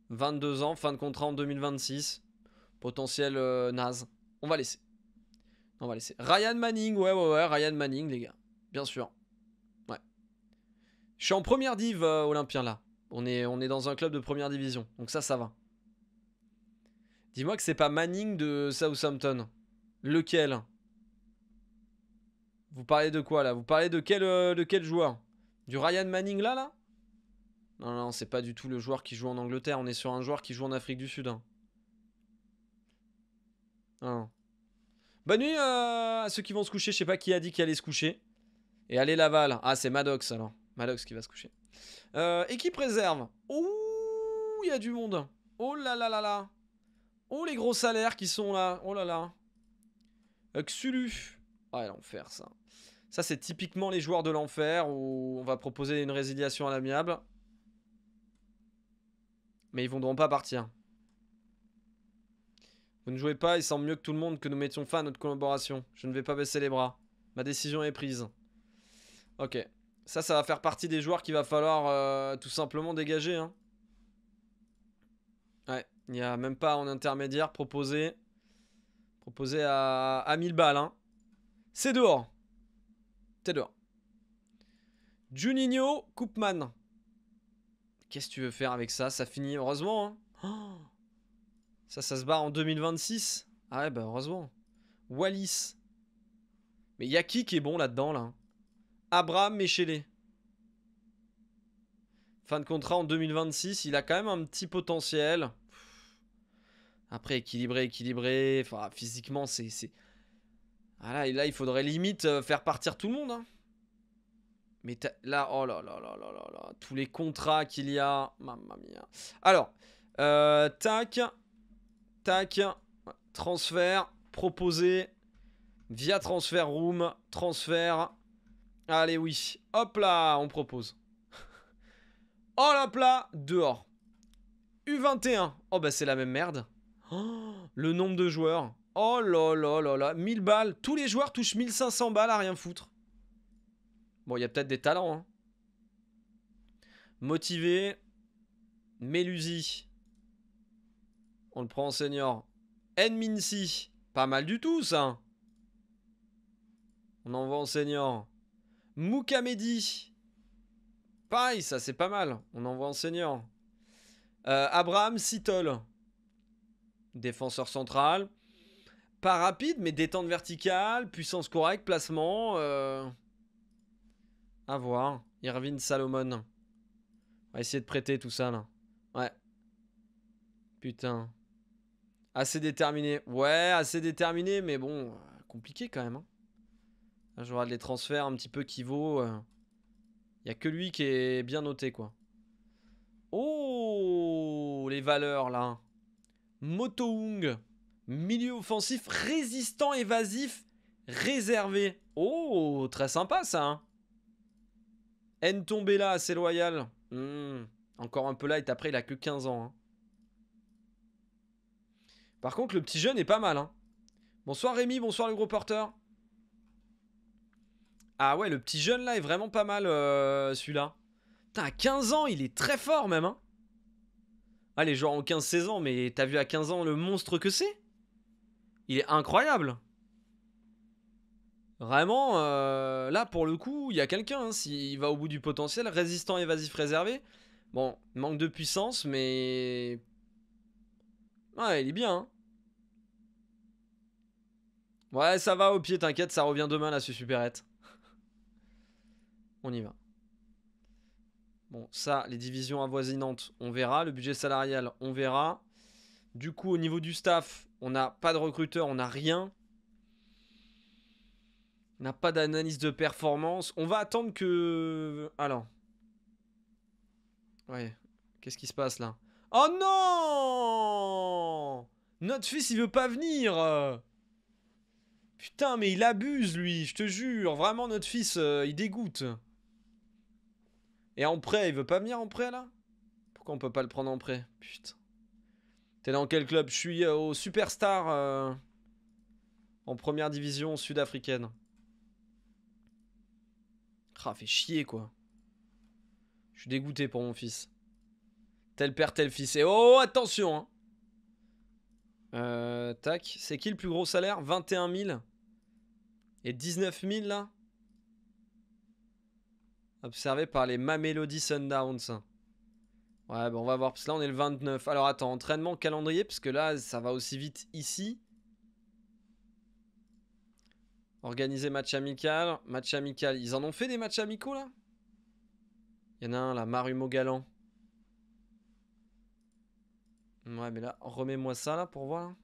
22 ans, fin de contrat en 2026. Potentiel euh, naze. On va laisser. On va laisser. Ryan Manning, ouais, ouais, ouais, Ryan Manning, les gars. Bien sûr. Ouais. Je suis en première div euh, Olympien là. On est, on est dans un club de première division. Donc ça, ça va. Dis-moi que c'est pas Manning de Southampton. Lequel vous parlez de quoi là Vous parlez de quel, euh, joueur Du Ryan Manning là là Non, non, c'est pas du tout le joueur qui joue en Angleterre. On est sur un joueur qui joue en Afrique du Sud. Hein. hein. Bonne nuit euh, à ceux qui vont se coucher. Je sais pas qui a dit qu'il allait se coucher. Et allez Laval. Ah, c'est Maddox alors. Maddox qui va se coucher. et euh, qui préserve Ouh, il y a du monde. Oh là là là là. Oh les gros salaires qui sont là. Oh là là. Xulu. Ah, l'enfer, ça. Ça, c'est typiquement les joueurs de l'enfer où on va proposer une résiliation à l'amiable. Mais ils voudront pas partir. Vous ne jouez pas, il semble mieux que tout le monde que nous mettions fin à notre collaboration. Je ne vais pas baisser les bras. Ma décision est prise. Ok. Ça, ça va faire partie des joueurs qu'il va falloir euh, tout simplement dégager. Hein. Ouais, il n'y a même pas en intermédiaire proposé. Proposé à, à 1000 balles. Hein. C'est dehors. C'est dehors. Juninho, Koopman. Qu'est-ce que tu veux faire avec ça Ça finit heureusement. Hein. ça, ça se barre en 2026. Ah ouais, bah heureusement. Wallis. Mais y a qui qui est bon là-dedans, là Abraham Méchélé. Fin de contrat en 2026. Il a quand même un petit potentiel. Après, équilibré, équilibré. Enfin, physiquement, c'est ah là, là, il faudrait limite euh, faire partir tout le monde. Hein. Mais là, oh là là là là là là, tous les contrats qu'il y a. Mamma mia. Alors, euh, tac, tac, transfert, proposé, via transfer room, transfert. Allez, oui. Hop là, on propose. oh là là, dehors. U21. Oh bah, c'est la même merde. le nombre de joueurs. Oh là là là là, 1000 balles. Tous les joueurs touchent 1500 balles à rien foutre. Bon, il y a peut-être des talents. Hein. Motivé. Melusi. On le prend en senior. Enminci. Pas mal du tout, ça. Hein. On envoie en senior. Moukamedi. Pareil, ça, c'est pas mal. On envoie en senior. Euh, Abraham Sitol. Défenseur central. Pas rapide, mais détente verticale, puissance correcte, placement. Euh, à voir. Irvine Salomon. On va essayer de prêter tout ça là. Ouais. Putain. Assez déterminé. Ouais, assez déterminé, mais bon, euh, compliqué quand même. Hein. Là, je les transferts un petit peu qui euh. vaut. Il a que lui qui est bien noté, quoi. Oh, les valeurs là. Motoung. Milieu offensif résistant, évasif, réservé. Oh, très sympa ça. N hein. tombé là, assez loyal. Hmm, encore un peu light, après il a que 15 ans. Hein. Par contre, le petit jeune est pas mal. Hein. Bonsoir Rémi, bonsoir le gros porteur. Ah ouais, le petit jeune là est vraiment pas mal euh, celui-là. t'as à 15 ans, il est très fort même. Hein. Ah, les joueurs ont 15-16 ans, mais t'as vu à 15 ans le monstre que c'est il est incroyable. Vraiment, euh, là pour le coup, il y a quelqu'un, hein, s'il va au bout du potentiel, résistant, évasif, réservé. Bon, manque de puissance, mais... Ouais, il est bien. Hein. Ouais, ça va au pied, t'inquiète, ça revient demain là, ce superette. on y va. Bon, ça, les divisions avoisinantes, on verra. Le budget salarial, on verra. Du coup, au niveau du staff, on n'a pas de recruteur, on n'a rien. On n'a pas d'analyse de performance. On va attendre que... Alors. Ouais. Qu'est-ce qui se passe là Oh non Notre fils, il veut pas venir Putain, mais il abuse, lui, je te jure. Vraiment, notre fils, euh, il dégoûte. Et en prêt, il veut pas venir en prêt, là Pourquoi on peut pas le prendre en prêt Putain. T'es dans quel club Je suis euh, au Superstar euh, en première division sud-africaine. Ah, fait chier quoi. Je suis dégoûté pour mon fils. Tel père, tel fils. Et oh, attention hein. euh, Tac. C'est qui le plus gros salaire 21 000 Et 19 000 là Observé par les Mamelody Sundowns. Ouais, bah on va voir, parce que là on est le 29. Alors attends, entraînement, calendrier, parce que là ça va aussi vite ici. Organiser match amical, match amical. Ils en ont fait des matchs amicaux là Il y en a un là, Marumo Galant. Ouais, mais là, remets-moi ça là pour voir.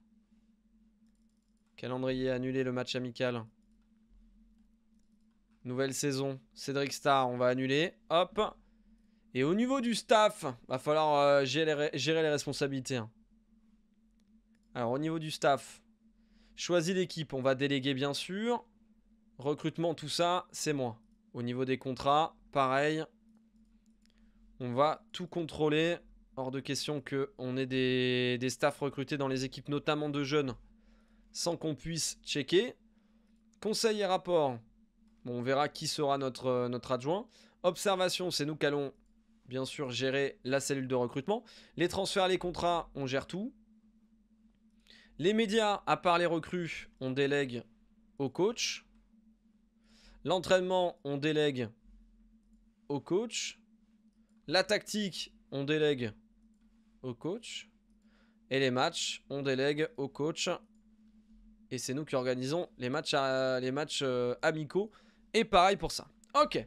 Calendrier annulé, le match amical. Nouvelle saison, Cédric Star, on va annuler. Hop et au niveau du staff, va falloir euh, gérer, les responsabilités. Hein. Alors au niveau du staff, choisis l'équipe, on va déléguer bien sûr. Recrutement, tout ça, c'est moi. Au niveau des contrats, pareil. On va tout contrôler. Hors de question qu'on ait des, des staffs recrutés dans les équipes, notamment de jeunes, sans qu'on puisse checker. Conseil et rapport, on verra qui sera notre, euh, notre adjoint. Observation, c'est nous qui allons bien sûr gérer la cellule de recrutement. Les transferts, les contrats, on gère tout. Les médias, à part les recrues, on délègue au coach. L'entraînement, on délègue au coach. La tactique, on délègue au coach. Et les matchs, on délègue au coach. Et c'est nous qui organisons les matchs, euh, les euh, amicaux. Et pareil pour ça. Ok,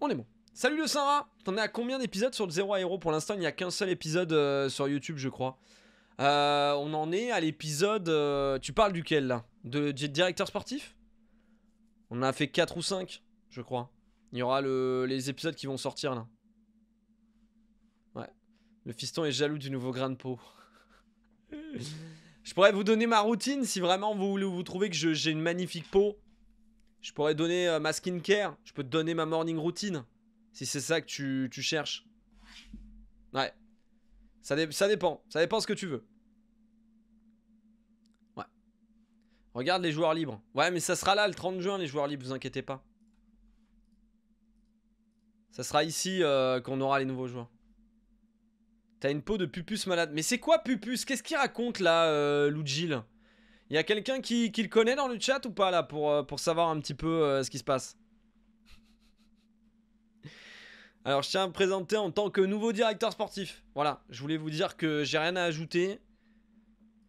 on est bon. Salut le Sarah T'en es à combien d'épisodes sur le 0 à Pour l'instant, il n'y a qu'un seul épisode euh, sur YouTube, je crois. Euh, on en est à l'épisode... Euh, tu parles duquel, là De du directeur sportif On en a fait 4 ou 5, je crois. Il y aura les épisodes qui vont sortir, là. Ouais. Le fiston est jaloux du nouveau grain de peau. je pourrais vous donner ma routine si vraiment vous, vous trouvez que j'ai une magnifique peau. Je pourrais donner ma skincare. Je peux te donner ma morning routine. Si c'est ça que tu, cherches. Ouais. Ça, ça dépend. Ça dépend ce que tu veux. Ouais. Regarde les joueurs libres. Ouais, mais ça sera là le 30 juin, les joueurs libres, vous inquiétez pas. Ça sera ici euh, qu'on aura les nouveaux joueurs. T'as une peau de pupus malade. Mais c'est quoi pupus Qu'est-ce qu'il raconte là, euh, Lugil Il y a quelqu'un qui, le connaît dans le chat ou pas là pour, euh, pour savoir un petit peu euh, ce qui se passe alors, je tiens à me présenter en tant que nouveau directeur sportif. Voilà, je voulais vous dire que j'ai rien à ajouter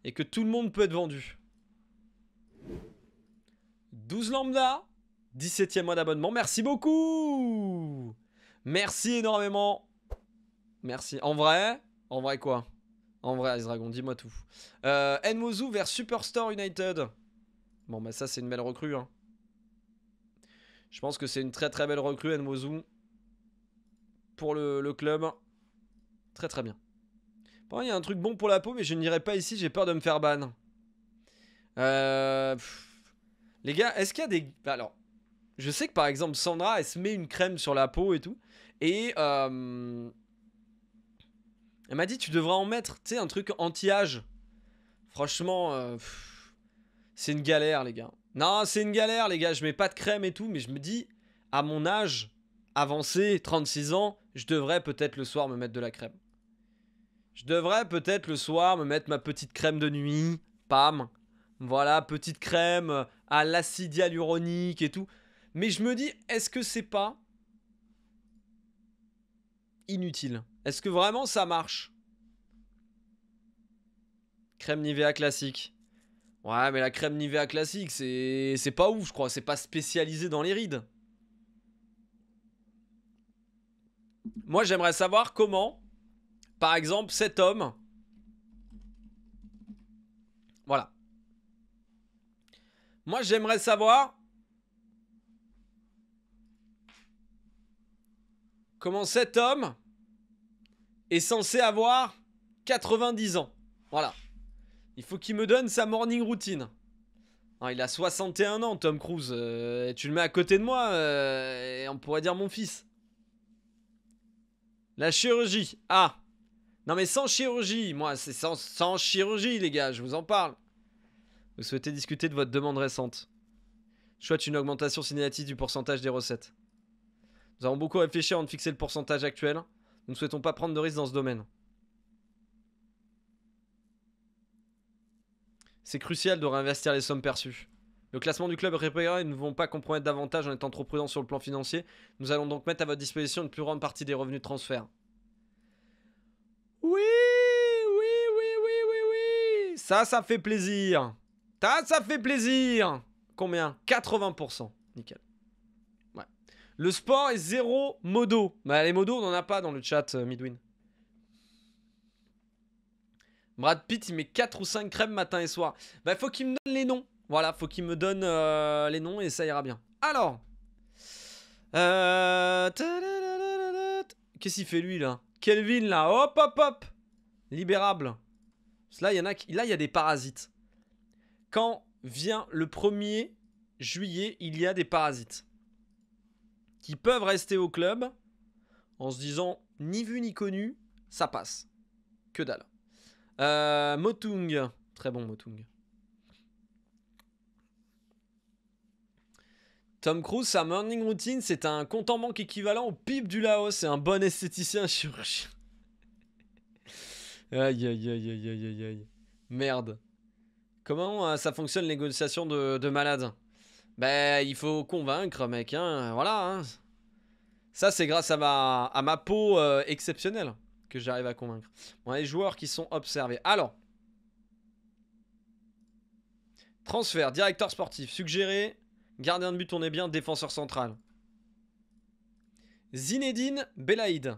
et que tout le monde peut être vendu. 12 lambda, 17e mois d'abonnement. Merci beaucoup Merci énormément Merci. En vrai En vrai quoi En vrai, Dragon, dis-moi tout. Euh, vers Superstore United. Bon, bah ça, c'est une belle recrue. Hein. Je pense que c'est une très très belle recrue, Nmozu pour le, club. Très très bien. Bon, il y a un truc bon pour la peau, mais je n'irai pas ici, j'ai peur de me faire ban. Euh, les gars, est-ce qu'il y a des... Alors, je sais que par exemple Sandra, elle se met une crème sur la peau et tout. Et... Euh, elle m'a dit, tu devrais en mettre, tu sais, un truc anti-âge. Franchement, euh, c'est une galère, les gars. Non, c'est une galère, les gars. Je mets pas de crème et tout, mais je me dis, à mon âge avancé, 36 ans, je devrais peut-être le soir me mettre de la crème. Je devrais peut-être le soir me mettre ma petite crème de nuit, pam. Voilà, petite crème euh, à l'acide hyaluronique et tout. Mais je me dis, est-ce que c'est pas inutile Est-ce que vraiment ça marche Crème Nivea classique. Ouais, mais la crème Nivea classique, c'est pas ouf, je crois. C'est pas spécialisé dans les rides. Moi, j'aimerais savoir comment, par exemple, cet homme... Voilà. Moi, j'aimerais savoir comment cet homme est censé avoir 90 ans. Voilà. Il faut qu'il me donne sa morning routine. Ah, il a 61 ans, Tom Cruise. Euh, tu le mets à côté de moi euh, et on pourrait dire mon fils. La chirurgie. Ah. Non mais sans chirurgie, moi c'est sans, chirurgie les gars, je vous en parle. Vous souhaitez discuter de votre demande récente. Je souhaite une augmentation cinématique du pourcentage des recettes. Nous avons beaucoup réfléchi avant de fixer le pourcentage actuel. Nous ne souhaitons pas prendre de risques dans ce domaine. C'est crucial de réinvestir les sommes perçues. Le classement du club repéré et ne vont pas compromettre davantage en étant trop prudents sur le plan financier. Nous allons donc mettre à votre disposition une plus grande partie des revenus de transfert. Oui, oui, oui, oui, oui, oui. Ça, ça fait plaisir. Ça, ça fait plaisir. Combien 80%. Nickel. Ouais. Le sport est zéro modo. Bah, les modos, on n'en a pas dans le chat, euh, Midwin. Brad Pitt, il met 4 ou 5 crèmes matin et soir. Bah, faut qu'il me donne les noms. Voilà, faut qu'il me donne euh, les noms et ça ira bien. Alors. Euh, Qu'est-ce qu'il fait lui là Kelvin là, hop hop hop Libérable. là, il y en a il y des parasites. Quand vient le 1er juillet, il y a des parasites. Qui peuvent rester au club en se disant ni vu ni connu, ça passe. Que dalle. Euh, Motung. Très bon Motung. Tom Cruise, sa morning routine, c'est un compte en banque équivalent au PIB du Laos C'est un bon esthéticien chirurgien. aïe, aïe, aïe, aïe, aïe, aïe, Merde. Comment euh, ça fonctionne, négociation de, de malades Ben, il faut convaincre, mec, hein, voilà. Hein. Ça, c'est grâce à ma, peau euh, exceptionnelle que j'arrive à convaincre. les joueurs qui sont observés. Alors. Transfert, directeur sportif, suggéré, Gardien de but, on est bien. Défenseur central. Zinedine Belaïd.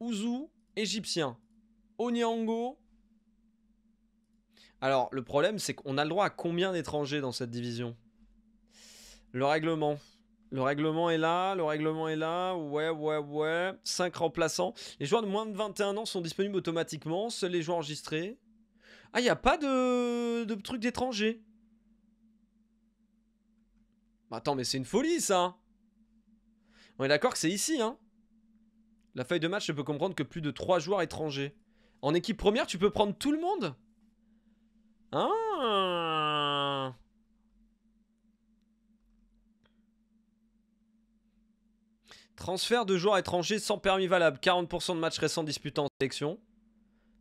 Ouzou, égyptien. Onyango. Alors, le problème, c'est qu'on a le droit à combien d'étrangers dans cette division Le règlement. Le règlement est là, le règlement est là, ouais, ouais, ouais. 5 remplaçants. Les joueurs de moins de 21 ans sont disponibles automatiquement, seuls les joueurs enregistrés. Ah, il n'y a pas de, de truc d'étranger. Bah, attends, mais c'est une folie ça On est d'accord que c'est ici, hein La feuille de match Je peux comprendre que plus de 3 joueurs étrangers. En équipe première, tu peux prendre tout le monde Hein Transfert de joueurs étrangers sans permis valable. 40% de matchs récents disputés en sélection.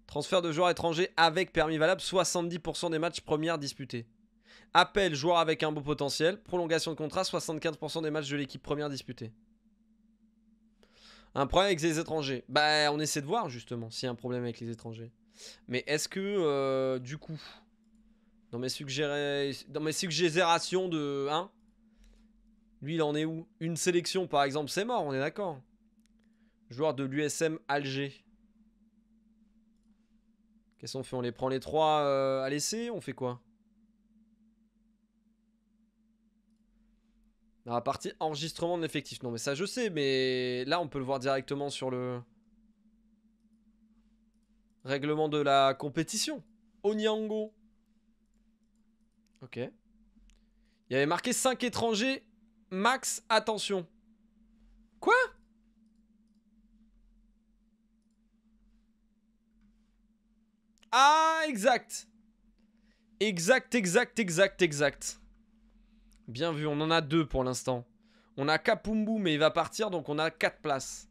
Transfert de joueurs étrangers avec permis valable. 70% des matchs premières disputés. Appel, joueur avec un beau potentiel. Prolongation de contrat, 75% des matchs de l'équipe première disputés. Un problème avec les étrangers. Bah, on essaie de voir justement s'il y a un problème avec les étrangers. Mais est-ce que, euh, du coup, dans mes, suggérations de 1, hein, lui il en est où Une sélection par exemple, c'est mort, on est d'accord. Joueur de l'USM Alger. Qu'est-ce qu'on fait On les prend les trois euh, à laisser On fait quoi partie enregistrement de l'effectif. Non, mais ça, je sais, mais là, on peut le voir directement sur le règlement de la compétition. Onyango. Ok. Il y avait marqué 5 étrangers, max, attention. Quoi Ah, exact. Exact, exact, exact, exact. Bien vu, on en a deux pour l'instant. On a Kapumbu, mais il va partir, donc on a quatre places.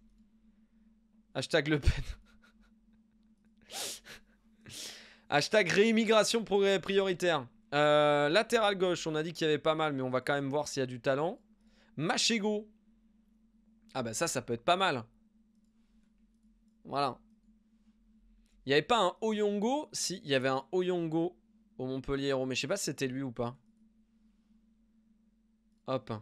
Hashtag Le Pen. Hashtag réimmigration prioritaire. Euh, latéral gauche, on a dit qu'il y avait pas mal, mais on va quand même voir s'il y a du talent. Machego. Ah bah ça, ça peut être pas mal. Voilà. Il n'y avait pas un Oyongo Si, il y avait un Oyongo au Montpellier Héros, mais je sais pas si c'était lui ou pas. Hop.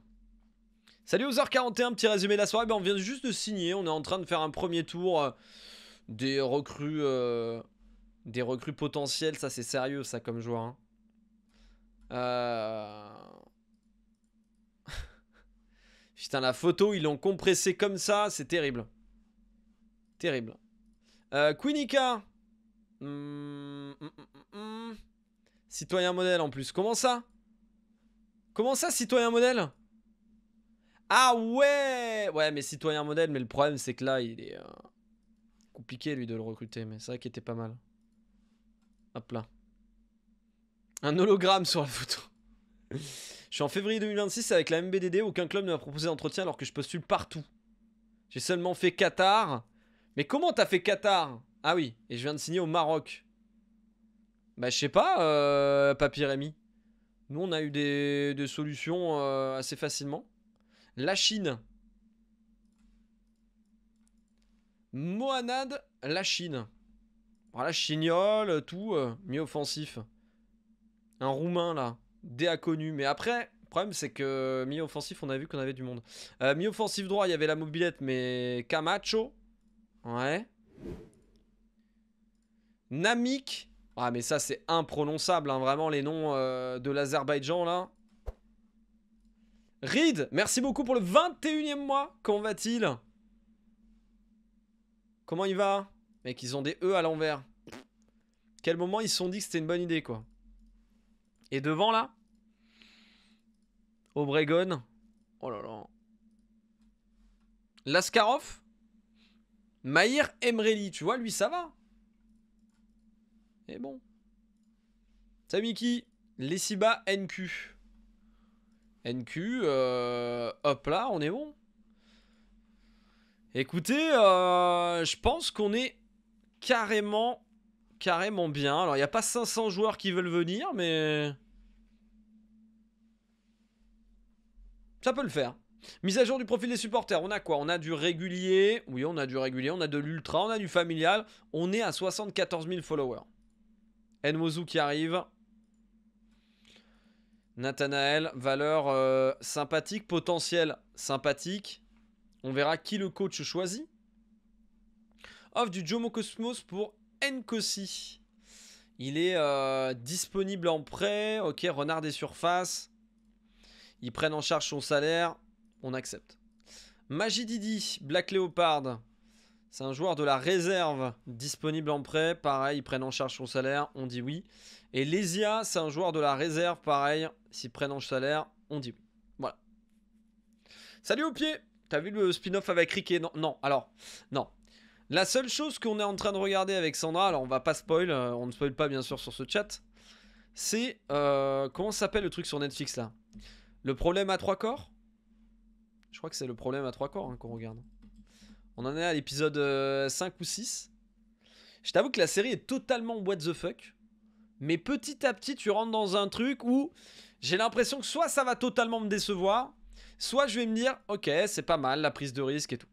Salut aux heures 41 petit résumé de la soirée. Ben, on vient juste de signer. On est en train de faire un premier tour euh, des recrues. Euh, des recrues potentielles. Ça, c'est sérieux, ça, comme joueur. Hein. Putain, la photo, ils l'ont compressé comme ça. C'est terrible. Terrible. Euh, Queenika. Hmm, hmm, hmm, Citoyen modèle en plus. Comment ça Comment ça, citoyen modèle Ah ouais Ouais, mais citoyen modèle, mais le problème, c'est que là, il est... Euh, compliqué, lui, de le recruter. Mais c'est vrai qu'il était pas mal. Hop là. Un hologramme sur la photo. je suis en février 2026 avec la MBDD. Aucun club ne m'a proposé d'entretien alors que je postule partout. J'ai seulement fait Qatar. Mais comment t'as fait Qatar Ah oui, et je viens de signer au Maroc. Bah je sais pas, euh, papy nous, on a eu des, solutions euh, assez facilement. La Chine. Mohanad, la Chine. Voilà, Chignol, tout, euh, mi offensif. Un Roumain, là. Déaconnu. connu. Mais après, le problème, c'est que mi-offensif, on a vu qu'on avait du monde. Euh, mi-offensif droit, il y avait la mobilette, mais Camacho. Ouais. Namik. Ah mais ça c'est imprononçable, hein, vraiment les noms euh, de l'Azerbaïdjan là. Reed, merci beaucoup pour le 21 e mois. Comment va-t-il Comment il va Mec, ils ont des E à l'envers. Quel moment ils se sont dit que c'était une bonne idée quoi. Et devant là Obregon. Oh là là. Laskarov Maïr Emreli, tu vois, lui ça va. Et bon. Samiki, les cibas NQ. NQ, euh, hop là, on est bon. Écoutez, euh, je pense qu'on est carrément, carrément bien. Alors, il n'y a pas 500 joueurs qui veulent venir, mais... Ça peut le faire. Mise à jour du profil des supporters, on a quoi On a du régulier, oui on a du régulier, on a de l'ultra, on a du familial, on est à 74 000 followers. Enmozu qui arrive. Nathanael, valeur euh, sympathique, potentiel sympathique. On verra qui le coach choisit. Off du Jomo Cosmos pour Nkosi. Il est euh, disponible en prêt. Ok, renard des surfaces. Ils prennent en charge son salaire. On accepte. Magididi, Didi, Black Leopard. C'est un joueur de la réserve disponible en prêt. Pareil, ils prennent en charge son salaire, on dit oui. Et Lesia, c'est un joueur de la réserve, pareil. S'ils prennent en charge salaire, on dit oui. Voilà. Salut au pied T'as vu le spin-off avec Riquet non, non, alors, non. La seule chose qu'on est en train de regarder avec Sandra, alors on va pas spoil, euh, on ne spoil pas bien sûr sur ce chat, c'est... Euh, comment s'appelle le truc sur Netflix là Le problème à trois corps Je crois que c'est le problème à trois corps hein, qu'on regarde. On en est à l'épisode 5 euh, ou 6. Je t'avoue que la série est totalement what the fuck. Mais petit à petit, tu rentres dans un truc où j'ai l'impression que soit ça va totalement me décevoir, soit je vais me dire, ok, c'est pas mal la prise de risque et tout.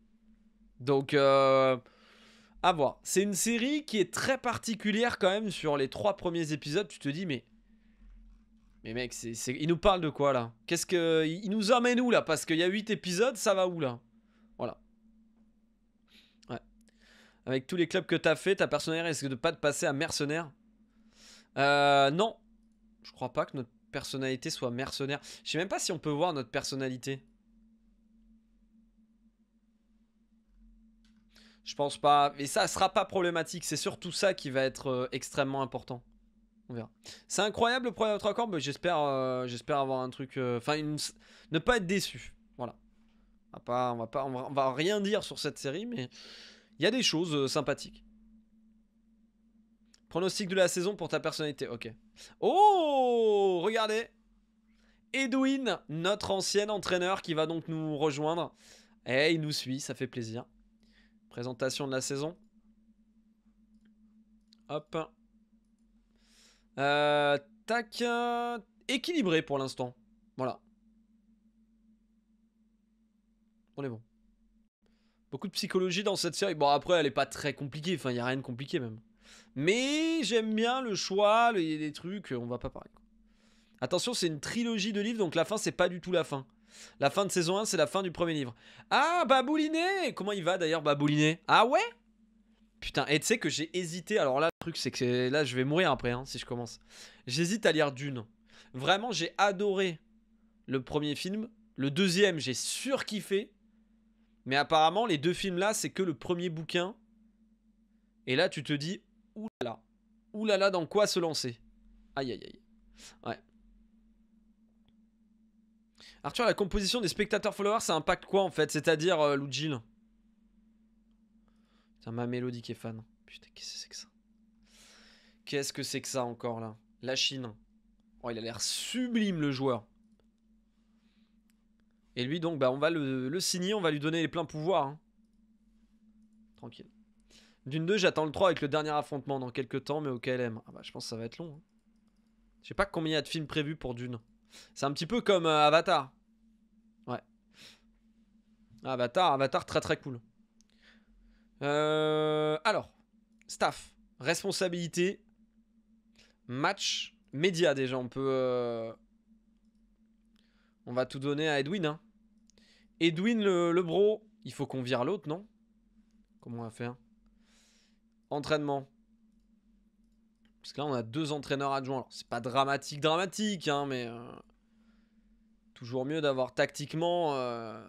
Donc, euh, à voir. C'est une série qui est très particulière quand même sur les trois premiers épisodes. Tu te dis, mais. Mais mec, c'est, il nous parle de quoi là Qu'est-ce que. Il nous emmène où là Parce qu'il y a 8 épisodes, ça va où là Avec tous les clubs que t'as fait, ta personnalité risque de ne pas te passer à mercenaire euh, Non. Je crois pas que notre personnalité soit mercenaire. Je sais même pas si on peut voir notre personnalité. Je pense pas. Et ça sera pas problématique. C'est surtout ça qui va être euh, extrêmement important. On verra. C'est incroyable le premier autre accord, mais euh, j'espère avoir un truc. Euh, enfin, ne pas être déçu. Voilà. On ne va pas, va rien dire sur cette série, mais il y a des choses euh, sympathiques. Pronostic de la saison pour ta personnalité. Ok. Oh Regardez Edwin, notre ancien entraîneur qui va donc nous rejoindre. Eh, il nous suit, ça fait plaisir. Présentation de la saison. Hop. Euh, tac. Euh, équilibré pour l'instant. Voilà. On est bon. Beaucoup de psychologie dans cette série. Bon, après, elle n'est pas très compliquée. Enfin, il n'y a rien de compliqué même. Mais j'aime bien le choix, les des trucs, euh, on va pas parler. Attention, c'est une trilogie de livres, donc la fin, c'est pas du tout la fin. La fin de saison 1, c'est la fin du premier livre. Ah, Babouliné Comment il va d'ailleurs, Babouliné Ah ouais Putain, et tu sais que j'ai hésité. Alors là, le truc, c'est que là, je vais mourir après, hein, si je commence. J'hésite à lire Dune. Vraiment, j'ai adoré le premier film. Le deuxième, j'ai surkiffé. Mais apparemment, les deux films-là, c'est que le premier bouquin. Et là, tu te dis, oulala, oulala, dans quoi se lancer Aïe, aïe, aïe. Ouais. Arthur, la composition des spectateurs-followers, ça impacte quoi en fait C'est-à-dire euh, ça Putain, ma mélodie qui est fan. Putain, qu'est-ce que c'est que ça Qu'est-ce que c'est que ça encore là La Chine. Oh, il a l'air sublime le joueur. Et lui, donc, bah, on va le, signer, on va lui donner les pleins pouvoirs. Hein. Tranquille. D'une 2, j'attends le 3 avec le dernier affrontement dans quelques temps, mais au KLM. Ah bah, je pense que ça va être long. Hein. Je sais pas combien il y a de films prévus pour Dune. C'est un petit peu comme euh, Avatar. Ouais. Avatar, Avatar, très très cool. Euh, alors, staff, responsabilité, match, média déjà. On peut, euh, on va tout donner à Edwin. Hein. Edwin le, bro. Il faut qu'on vire l'autre, non Comment on va faire Entraînement. Parce que là, on a deux entraîneurs adjoints. c'est pas dramatique, dramatique, hein, mais... Euh, toujours mieux d'avoir tactiquement euh,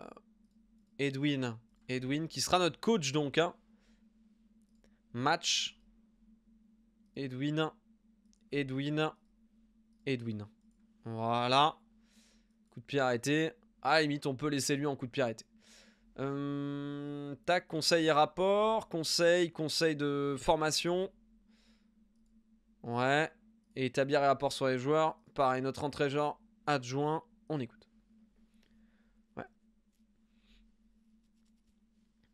Edwin. Edwin, qui sera notre coach, donc. Hein. Match. Edwin. Edwin. Edwin. Voilà. Coup de pied arrêté. Ah, limite, on peut laisser lui en coup de pied arrêté. Euh, tac, conseil et rapport. Conseil, conseil de formation. Ouais. Et établir et rapport sur les joueurs. Pareil, notre entrée genre adjoint. On écoute. Ouais.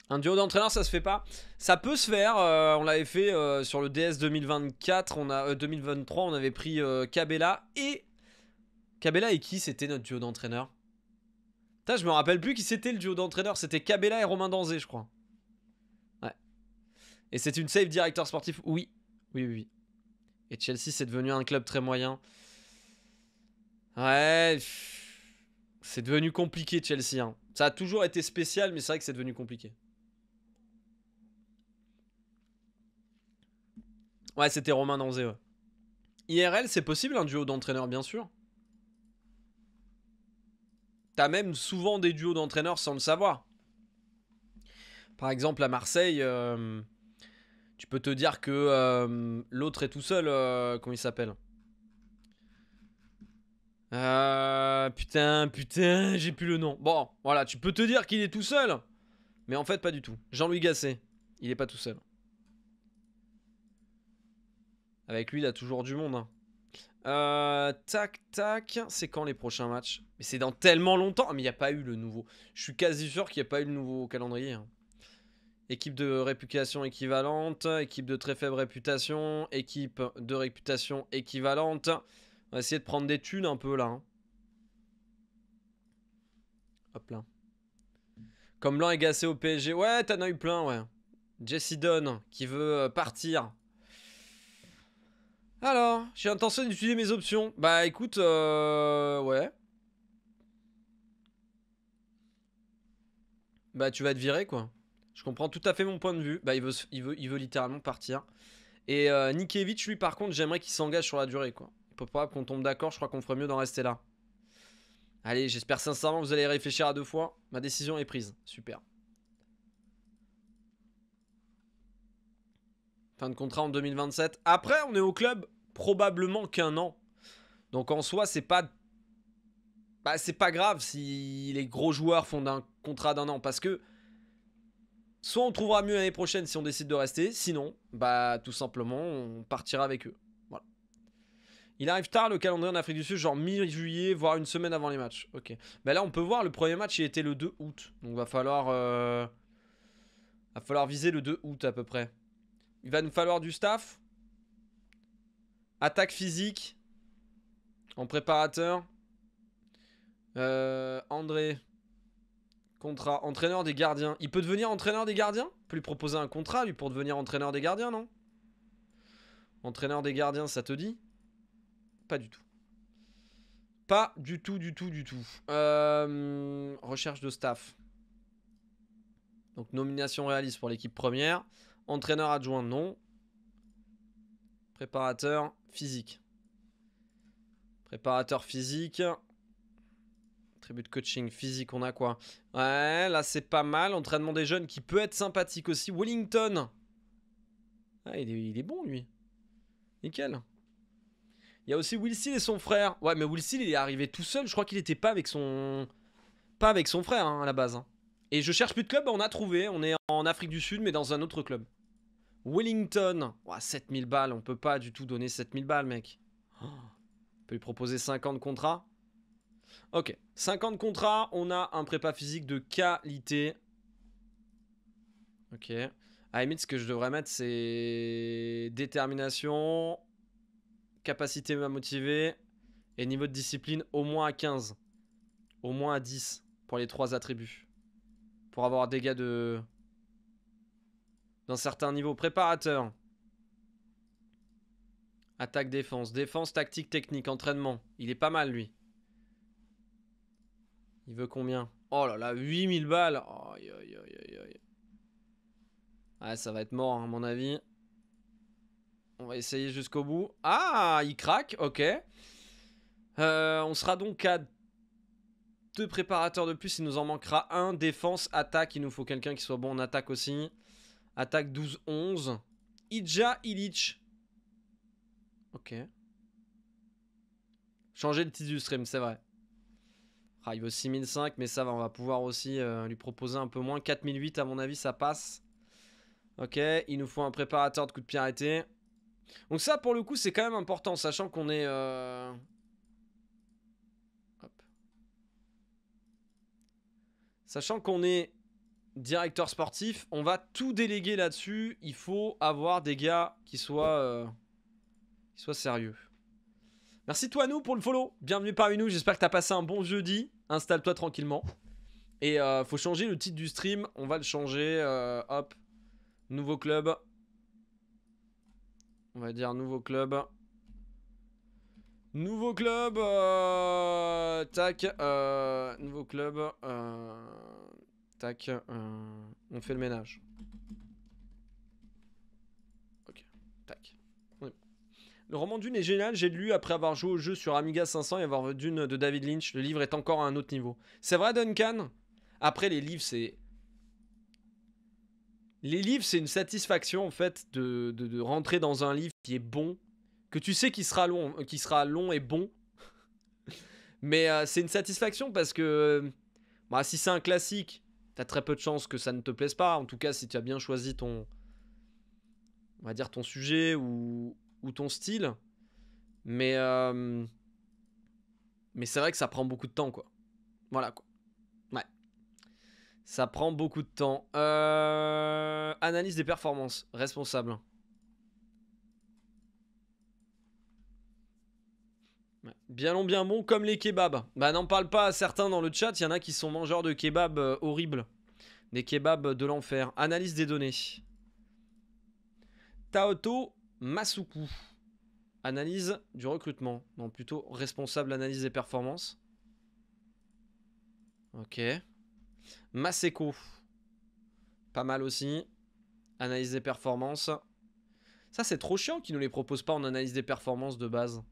Un duo d'entraîneurs, ça se fait pas. Ça peut se faire. Euh, on l'avait fait euh, sur le DS 2024. On a, 2023, on avait pris Cabella et Cabella et qui c'était notre duo d'entraîneurs Putain, je me rappelle plus qui c'était le duo d'entraîneurs. C'était Cabella et Romain Danzé, je crois. Ouais. Et c'est une save directeur sportif Oui. Oui, oui, Et Chelsea, c'est devenu un club très moyen. Ouais. C'est devenu compliqué, Chelsea. Hein. Ça a toujours été spécial, mais c'est vrai que c'est devenu compliqué. Ouais, c'était Romain Danzé, IRL, c'est possible un duo d'entraîneurs, bien sûr. T'as même souvent des duos d'entraîneurs sans le savoir. Par exemple, à Marseille, euh, tu peux te dire que euh, l'autre est tout seul. Euh, comment il s'appelle Putain, putain, j'ai plus le nom. Bon, voilà, tu peux te dire qu'il est tout seul. Mais en fait, pas du tout. Jean-Louis Gasset, il est pas tout seul. Avec lui, il a toujours du monde. Hein. Euh, tac, tac. C'est quand les prochains matchs Mais c'est dans tellement longtemps. Ah, mais il n'y a pas eu le nouveau. Je suis quasi sûr qu'il n'y a pas eu le nouveau calendrier. Hein. Équipe de réputation équivalente, équipe de très faible réputation, équipe de réputation équivalente. On va essayer de prendre des thunes un peu là. Hein. Hop là. Comme l'un est gassé au PSG. Ouais, t'en as eu plein, ouais. Jesse Dunn qui veut euh, partir. Alors, j'ai l'intention d'utiliser mes options. Bah écoute, euh, Ouais. Bah tu vas te virer quoi. Je comprends tout à fait mon point de vue. Bah il veut, il veut, il veut littéralement partir. Et euh, lui par contre j'aimerais qu'il s'engage sur la durée quoi. Il peut pas qu'on tombe d'accord, je crois qu'on ferait mieux d'en rester là. Allez, j'espère sincèrement que vous allez réfléchir à deux fois. Ma décision est prise. Super. Fin de contrat en 2027. Après, on est au club probablement qu'un an. Donc en soi, c'est pas bah, c'est pas grave si les gros joueurs font un contrat d'un an parce que soit on trouvera mieux l'année prochaine si on décide de rester, sinon, bah tout simplement, on partira avec eux. Voilà. Il arrive tard le calendrier en Afrique du Sud, genre mi-juillet, voire une semaine avant les matchs. Ok. Mais bah là, on peut voir, le premier match, il était le 2 août. Donc va falloir. Euh, va falloir viser le 2 août à peu près. Il va nous falloir du staff. Attaque physique. En préparateur. Euh, André. Contrat. Entraîneur des gardiens. Il peut devenir entraîneur des gardiens On peut lui proposer un contrat, lui, pour devenir entraîneur des gardiens, non Entraîneur des gardiens, ça te dit Pas du tout. Pas du tout, du tout, du tout. Euh, recherche de staff. Donc nomination réaliste pour l'équipe première. Entraîneur adjoint, non. Préparateur physique. Préparateur physique. Tribut de coaching physique, on a quoi Ouais, là c'est pas mal. Entraînement des jeunes qui peut être sympathique aussi. Wellington. Ah, il est, bon lui. Nickel. Il y a aussi Will et son frère. Ouais, mais Will il est arrivé tout seul. Je crois qu'il n'était pas avec son... Pas avec son frère, hein, à la base. Hein. Et je cherche plus de club. On a trouvé. On est en Afrique du Sud, mais dans un autre club. Wellington. Oh, 7000 balles, on peut pas du tout donner 7000 balles, mec. Oh, on peut lui proposer 50 contrats. Ok, 50 contrats, on a un prépa physique de qualité. Ok. À limite, ce que je devrais mettre, c'est détermination, capacité à motiver et niveau de discipline au moins à 15. Au moins à 10 pour les trois attributs. Pour avoir des gars de dans certain niveau. Préparateur. Attaque, défense. Défense, tactique, technique, entraînement. Il est pas mal, lui. Il veut combien Oh là là, 8000 balles ça va être mort, hein, à mon avis. On va essayer jusqu'au bout. Ah, il craque, ok. Euh, on sera donc à deux préparateurs de plus. Il nous en manquera un. Défense, attaque. Il nous faut quelqu'un qui soit bon en attaque aussi. Attaque 12-11. Ija Illich. Ok. Changer le titre du stream, c'est vrai. Ah, il vaut 6005, mais ça va, on va pouvoir aussi euh, lui proposer un peu moins. 4008, à mon avis, ça passe. Ok, il nous faut un préparateur de coup de pied Donc ça, pour le coup, c'est quand même important, sachant qu'on est... Euh, hop. Sachant qu'on est directeur sportif, on va tout déléguer là-dessus. Il faut avoir des gars qui soient, euh, sérieux. Merci toi nous pour le follow. Bienvenue parmi nous. J'espère que as passé un bon jeudi. Installe-toi tranquillement. Et euh, faut changer le titre du stream. On va le changer. Euh, hop. Nouveau club. On va dire nouveau club. Nouveau club. Euh, tac. nouveau club. Tac, on fait le ménage. Ok, tac. Le roman Dune est génial, j'ai lu après avoir joué au jeu sur Amiga 500 et avoir Dune de David Lynch. Le livre est encore à un autre niveau. C'est vrai, Duncan Après, les livres, c'est. Les livres, c'est une satisfaction en fait de, rentrer dans un livre qui est bon, que tu sais qu'il sera long, euh, sera long et bon. Mais euh, c'est une satisfaction parce que bah, si c'est un classique, t'as très peu de chances que ça ne te plaise pas. En tout cas, si tu as bien choisi ton, on va dire ton sujet ou, ou ton style. Mais euh, mais c'est vrai que ça prend beaucoup de temps, quoi. Voilà, quoi. Ouais. Ça prend beaucoup de temps. Euh, analyse des performances, responsable. Bien long, bien bon, comme les kebabs. Bah n'en parle pas à certains dans le chat, il y en a qui sont mangeurs de kebabs euh, horribles. Des kebabs de l'enfer. Analyse des données. Taoto Masuku. Analyse du recrutement. Non, plutôt responsable analyse des performances. Ok. Maseko. Pas mal aussi. Analyse des performances. Ça, c'est trop chiant qu'ils nous les proposent pas en analyse des performances de base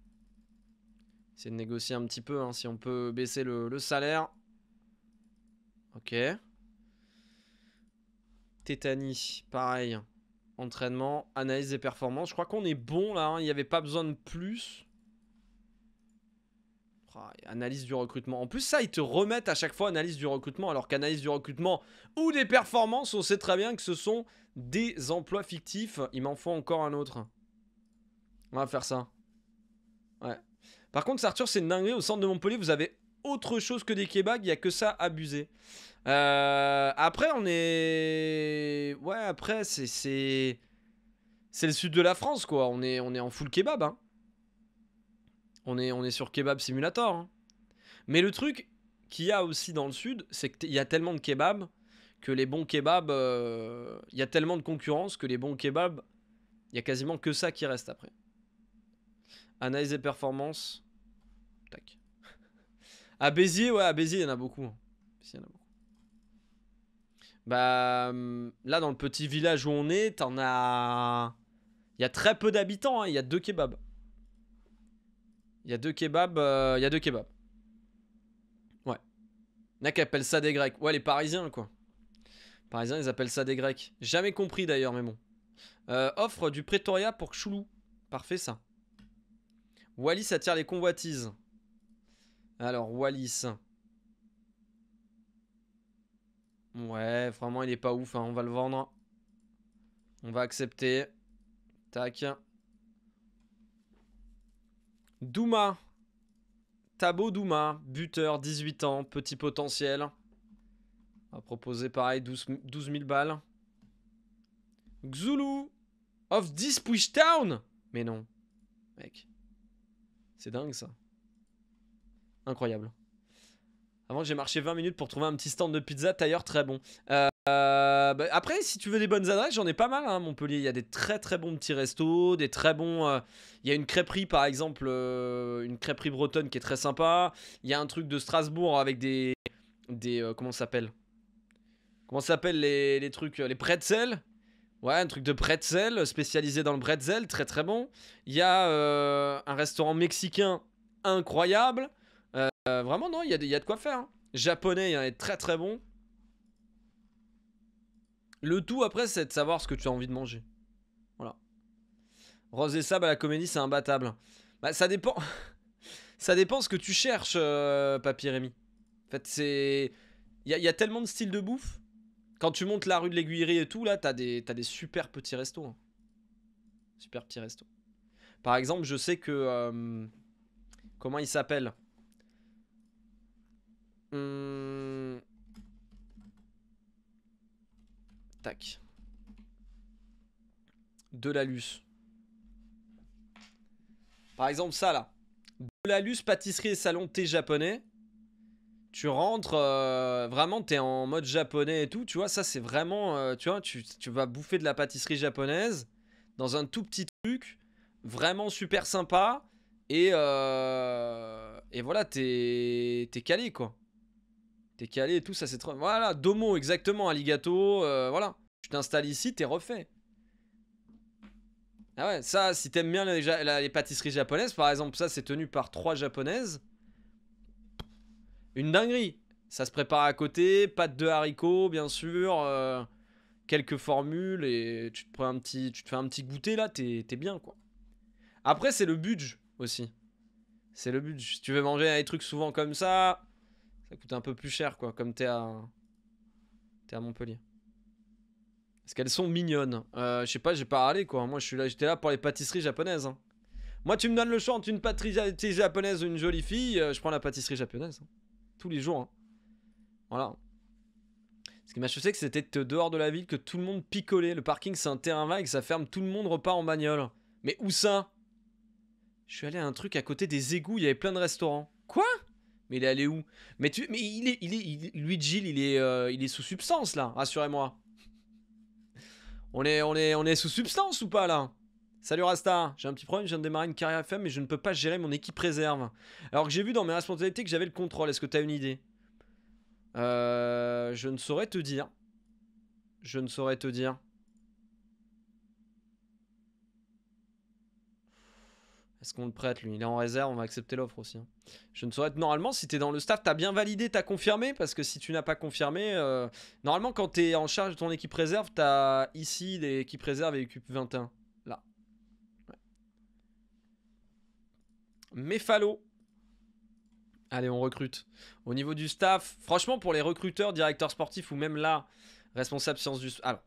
c'est de négocier un petit peu, hein, si on peut baisser le, salaire. Ok. Tétanie, pareil. Entraînement, analyse des performances. Je crois qu'on est bon là, hein. il n'y avait pas besoin de plus. analyse du recrutement. En plus, ça, ils te remettent à chaque fois analyse du recrutement, alors qu'analyse du recrutement ou des performances, on sait très bien que ce sont des emplois fictifs. Il m'en faut encore un autre. On va faire ça. Ouais. Par contre, Arthur, c'est une dinguerie. Au centre de Montpellier, vous avez autre chose que des kebabs. Il n'y a que ça abusé. Euh, après, on est. Ouais, après, c'est. C'est le sud de la France, quoi. On est, on est en full kebab. Hein. On, est, on est sur kebab simulator. Hein. Mais le truc qu'il y a aussi dans le sud, c'est qu'il y a tellement de kebabs que les bons kebabs. Euh, il y a tellement de concurrence que les bons kebabs, il y a quasiment que ça qui reste après. Analyse et performance. Tac. À Béziers, ouais, à Béziers, il y en a beaucoup. Hein. il y en a beaucoup. Bah, hum, là, dans le petit village où on est, t'en as. Il y a très peu d'habitants, hein. il y a deux kebabs. Il y a deux kebabs, euh, il y a deux kebabs. Ouais. Il y en a qui appellent ça des Grecs. Ouais, les Parisiens, quoi. Les Parisiens, ils appellent ça des Grecs. Jamais compris d'ailleurs, mais bon. Euh, offre du Pretoria pour Choulou. Parfait, ça. Wallis attire les convoitises. Alors, Wallis. Ouais, vraiment, il n'est pas ouf. Hein. On va le vendre. On va accepter. Tac. Douma. Tabo Douma. Buteur, 18 ans. Petit potentiel. On va proposer pareil, 12, 000 balles. Xulu. Of this push town Mais non, mec. C'est dingue ça. Incroyable. Avant, j'ai marché 20 minutes pour trouver un petit stand de pizza tailleur très bon. Euh, bah, après, si tu veux des bonnes adresses, j'en ai pas mal à hein, Montpellier. Il y a des très très bons petits restos, des très bons. Euh, il y a une crêperie par exemple, euh, une crêperie bretonne qui est très sympa. Il y a un truc de Strasbourg avec des. des comment ça s'appelle Comment ça s'appelle les, les, trucs Les pretzels Ouais, un truc de pretzel, euh, spécialisé dans le pretzel, très très bon. Il y a euh, un restaurant mexicain incroyable. Euh, vraiment, non, il y, a de, de quoi faire. Hein. Japonais, il hein, très très bon. Le tout après, c'est de savoir ce que tu as envie de manger. Voilà. Rose et Sable à la comédie, c'est imbattable. Bah, ça dépend. ça dépend ce que tu cherches, Papy Rémi. En fait, c'est. Il y, a tellement de styles de bouffe quand tu montes la rue de l'Aiguillerie et tout, là, t'as des, des super petits restos. Hein. Super petits restos. Par exemple, je sais que... Euh, comment il s'appelle hum... Tac. De la luce. Par exemple, ça, là. De la luce, pâtisserie et salon thé japonais tu rentres, euh, vraiment tu es en mode japonais et tout, tu vois, ça c'est vraiment, euh, tu vois, tu, tu, vas bouffer de la pâtisserie japonaise dans un tout petit truc, vraiment super sympa, et, euh, et voilà, t'es es calé, quoi. T'es calé et tout, ça c'est trop... Voilà, Domo, exactement, Aligato, voilà. Tu t'installes ici, t'es refait. Ah ouais, ça, si t'aimes bien les, les, pâtisseries japonaises, par exemple, ça c'est tenu par trois japonaises une dinguerie. Ça se prépare à côté, pâte de haricots, bien sûr, euh, quelques formules, et tu te, prends un petit, tu te fais un petit goûter là, t'es bien quoi. Après, c'est le budget aussi. C'est le budget. Si tu veux manger des trucs souvent comme ça, ça coûte un peu plus cher quoi, comme t'es à, es à Montpellier. Parce qu'elles sont mignonnes. Euh, je sais pas, j'ai pas râlé quoi. Moi, j'étais là, là pour les pâtisseries japonaises. Hein. Moi, tu me donnes le choix entre une pâtisserie japonaise ou une jolie fille, euh, je prends la pâtisserie japonaise. Hein tous les jours. Hein. Voilà. Ce qui m'a choqué, c'était dehors de la ville que tout le monde picolait. Le parking, c'est un terrain vague, ça ferme, tout le monde repart en bagnole. Mais où ça Je suis allé à un truc à côté des égouts, il y avait plein de restaurants. Quoi Mais il est allé où Mais tu, mais il est, il est, lui Gilles, il est, euh, il est sous substance là, rassurez-moi. On est, on est, on est sous substance ou pas là Salut Rasta, j'ai un petit problème, je viens de démarrer une carrière FM mais je ne peux pas gérer mon équipe réserve. Alors que j'ai vu dans mes responsabilités que j'avais le contrôle, est-ce que t'as une idée euh, Je ne saurais te dire. Je ne saurais te dire. Est-ce qu'on le prête lui Il est en réserve, on va accepter l'offre aussi. Hein. Je ne saurais. Normalement, si t'es dans le staff, t'as bien validé, t'as confirmé, parce que si tu n'as pas confirmé, euh, normalement quand t'es en charge de ton équipe réserve, t'as ici équipes réserve et l'équipe 21. Méphalo. Allez, on recrute. Au niveau du staff, franchement, pour les recruteurs, directeurs sportifs ou même là, responsable science du sport.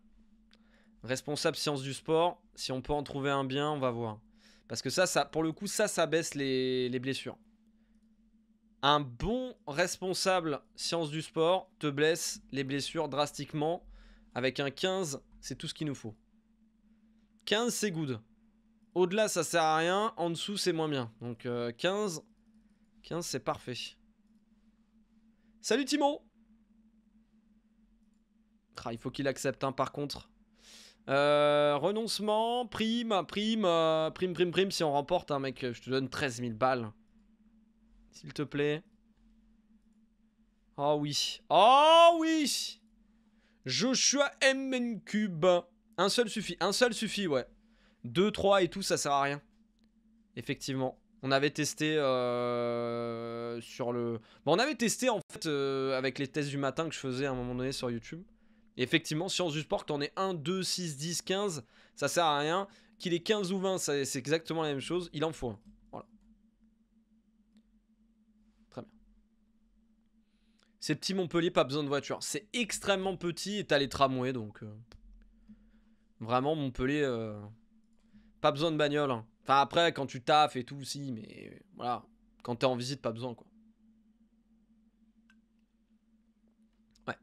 responsable du sport, si on peut en trouver un bien, on va voir. Parce que ça, ça pour le coup, ça, ça baisse les, les blessures. Un bon responsable science du sport te blesse les blessures drastiquement. Avec un 15, c'est tout ce qu'il nous faut. 15, c'est good. Au-delà, ça sert à rien. En dessous, c'est moins bien. Donc 15. Euh, 15, c'est parfait. Salut Timo ah, Il faut qu'il accepte, hein, par contre. Euh, renoncement, prime, prime, euh, prime, prime, prime. Si on remporte, hein, mec, je te donne 13 000 balles. S'il te plaît. Oh oui. Oh oui Joshua MN Cube. Un seul suffit. Un seul suffit, ouais. 2, 3 et tout, ça sert à rien. Effectivement. On avait testé euh, sur le. Bah, on avait testé en fait euh, avec les tests du matin que je faisais à un moment donné sur YouTube. effectivement, Science du sport, t'en es 1, 2, 6, 10, 15, ça sert à rien. Qu'il est 15 ou 20, c'est exactement la même chose. Il en faut un. Voilà. Très bien. C'est petit Montpellier, pas besoin de voiture. C'est extrêmement petit et t'as les tramways donc. Euh, vraiment, Montpellier. Pas besoin de bagnole. Hein. Enfin, après, quand tu taffes et tout, aussi, mais voilà. Quand t'es en visite, pas besoin, quoi. Ouais.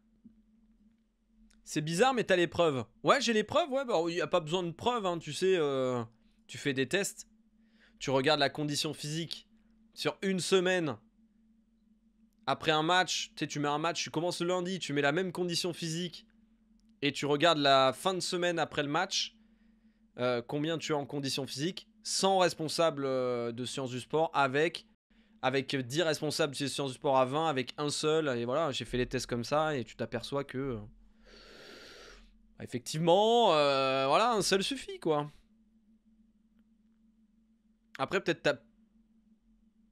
C'est bizarre, mais t'as les preuves. Ouais, j'ai les preuves, ouais. Bah, y a pas besoin de preuves, hein, tu sais. Euh, tu fais des tests. Tu regardes la condition physique sur une semaine. Après un match, tu sais, tu mets un match, tu commences le lundi, tu mets la même condition physique et tu regardes la fin de semaine après le match euh, combien tu es en condition physique, Sans responsables euh, de sciences du sport avec avec 10 responsables de sciences du sport à 20 avec un seul et voilà, j'ai fait les tests comme ça et tu t'aperçois que effectivement euh, voilà, un seul suffit quoi. Après peut-être t'as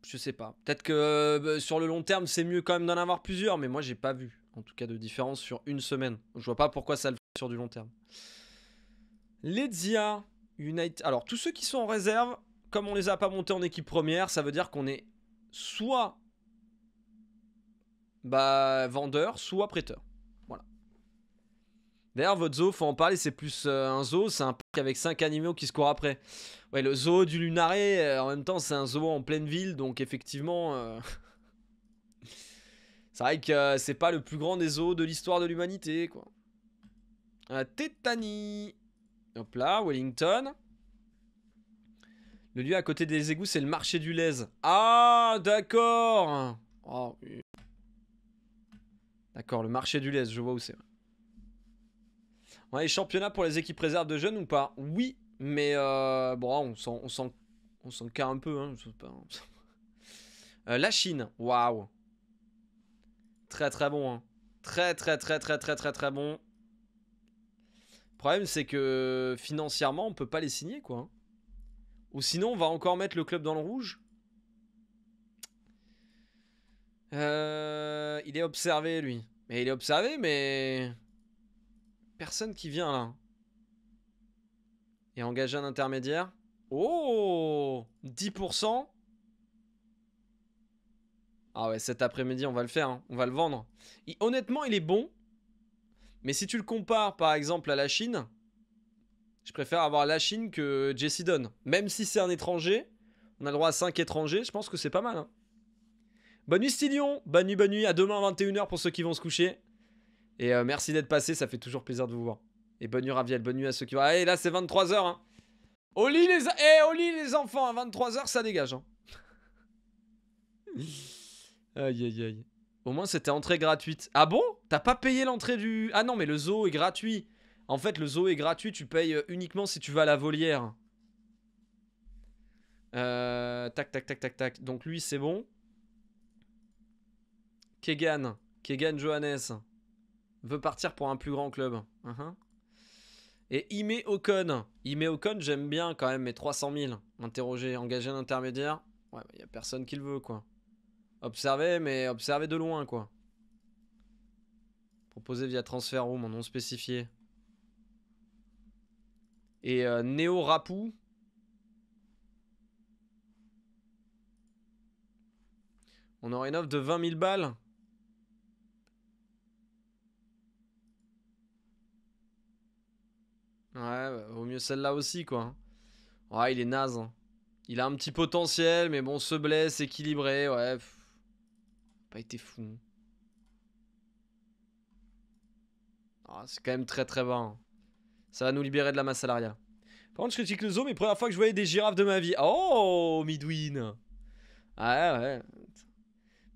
je sais pas. Peut-être que sur le long terme, c'est mieux quand même d'en avoir plusieurs, mais moi j'ai pas vu en tout cas de différence sur une semaine. Je vois pas pourquoi ça le fait sur du long terme zia, United. Alors, tous ceux qui sont en réserve, comme on ne les a pas montés en équipe première, ça veut dire qu'on est soit bah, vendeur, soit prêteur. Voilà. D'ailleurs, votre zoo, faut en parler, c'est plus euh, un zoo, c'est un parc avec 5 animaux qui se courent après. Ouais, le zoo du Lunaré, euh, en même temps, c'est un zoo en pleine ville, donc effectivement. Euh, c'est vrai que c'est pas le plus grand des zoos de l'histoire de l'humanité, quoi. Tétanie Hop là, Wellington. Le lieu à côté des égouts, c'est le marché du lèse. Ah, d'accord oh, D'accord, le marché du lèse, je vois où c'est. les championnats pour les équipes réserves de jeunes ou pas Oui, mais euh, bon, on s'en on un peu. Hein. Euh, la Chine, waouh Très très bon. Hein. Très très très très très très très bon. Le problème, c'est que financièrement, on peut pas les signer, quoi. Hein. Ou sinon, on va encore mettre le club dans le rouge. Euh, il est observé, lui. Mais il est observé, mais... Personne qui vient, là. Hein. Et engager un intermédiaire. Oh 10% Ah ouais, cet après-midi, on va le faire. Hein. On va le vendre. honnêtement, il est bon. Mais si tu le compares par exemple à la Chine, je préfère avoir la Chine que Jesse Dunn. Même si c'est un étranger, on a le droit à 5 étrangers, je pense que c'est pas mal. Hein. Bonne nuit Stylion, bonne nuit, bonne nuit, à demain 21h pour ceux qui vont se coucher. Et euh, merci d'être passé, ça fait toujours plaisir de vous voir. Et bonne nuit Raviel, bonne nuit à ceux qui vont... Eh là c'est 23h. Hein. Au lit les, eh, lit, les enfants, à 23h ça dégage. Hein. aïe aïe aïe. Au moins, c'était entrée gratuite. Ah bon T'as pas payé l'entrée du... Ah non, mais le zoo est gratuit. En fait, le zoo est gratuit, tu payes uniquement si tu vas à la volière. tac, tac, tac, tac, tac. Donc lui, c'est bon. Kegan. Kegan Johannes. Veut partir pour un plus grand club. Et Ime Ocon. Ime Ocon, j'aime bien quand même, mais 300 000. Interroger, engager un intermédiaire. Ouais, il a personne qui le veut, quoi. Observer, mais observer de loin, quoi. Proposer via transfert room en nom spécifié. Et néo euh, Neo Rapou. On aurait une offre de 20 000 balles. Ouais, bah, vaut mieux celle-là aussi, quoi. Hein. Ouais, il est naze. Hein. Il a un petit potentiel, mais bon, se blesse, équilibré, ouais été fou. Ah, c'est quand même très très bon. Hein. Ça va nous libérer de la masse salariale. Par contre, je critique le zoo, mais première fois que je voyais des girafes de ma vie. Oh, Midwin. Ah ouais.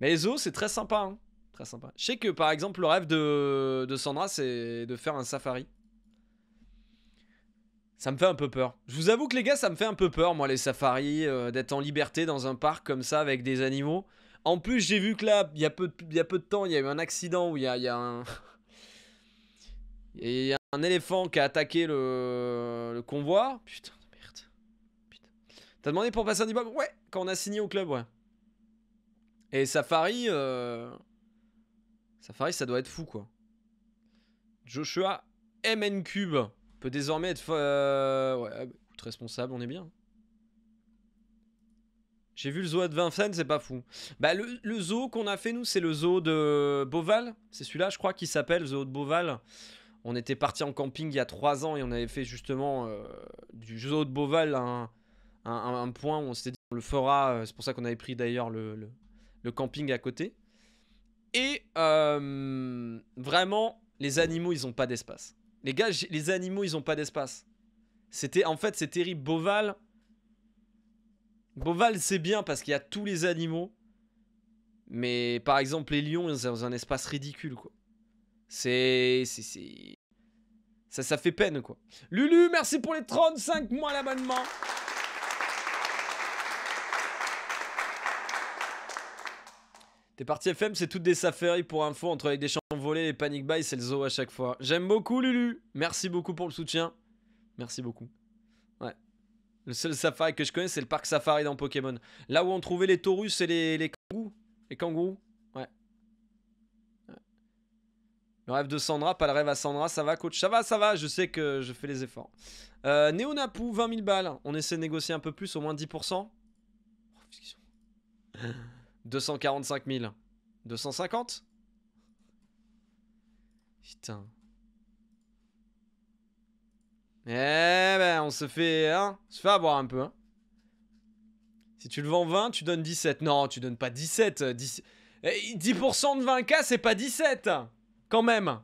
Mais les zoos, c'est très sympa. Hein. Très sympa. Je sais que par exemple, le rêve de, Sandra, c'est de faire un safari. Ça me fait un peu peur. Je vous avoue que les gars, ça me fait un peu peur, moi, les safaris, euh, d'être en liberté dans un parc comme ça avec des animaux. En plus, j'ai vu que là, il y, a peu de, peu de temps, il y a eu un accident où il y a, un. Il un éléphant qui a attaqué le, convoi. Putain de merde. T'as demandé pour passer un diplôme Ouais, quand on a signé au club, ouais. Et Safari. Euh, Safari, ça doit être fou, quoi. Joshua MN Cube peut désormais être. Euh, ah, bah, responsable, on est bien. J'ai vu le zoo de Vincennes, c'est pas fou. Bah, le, zoo qu'on a fait, nous, c'est le zoo de Beauval. C'est celui-là, je crois, qui s'appelle zoo de Beauval. On était parti en camping il y a trois ans et on avait fait justement euh, du zoo de Beauval un, un, point où on s'était dit on le fera. Euh, c'est pour ça qu'on avait pris d'ailleurs le, le, camping à côté. Et euh, vraiment, les animaux, ils ont pas d'espace. Les gars, les animaux, ils ont pas d'espace. C'était En fait, c'est terrible. Beauval, Boval c'est bien parce qu'il y a tous les animaux. Mais par exemple, les lions, sont dans un espace ridicule, quoi. C'est. C'est. Ça, ça fait peine, quoi. Lulu, merci pour les 35 mois d'abonnement. T'es parti FM, c'est toutes des safaris pour info entre avec des champs volés, les panic buy c'est le zoo à chaque fois. J'aime beaucoup Lulu. Merci beaucoup pour le soutien. Merci beaucoup. Le seul safari que je connais, c'est le parc safari dans Pokémon. Là où on trouvait les taurus et les, les kangourous. Les kangourous ouais. Le rêve de Sandra, pas le rêve à Sandra. Ça va, coach Ça va, ça va. Je sais que je fais les efforts. Néonapou, 20 000 balles. On essaie de négocier un peu plus, au moins 10%. 245 000. 250 Putain. Eh ben, on se fait, hein, se fait avoir un peu. Hein. Si tu le vends 20, tu donnes 17. Non, tu donnes pas 17. 10, euh, eh, de 20K, c'est pas 17. Quand même.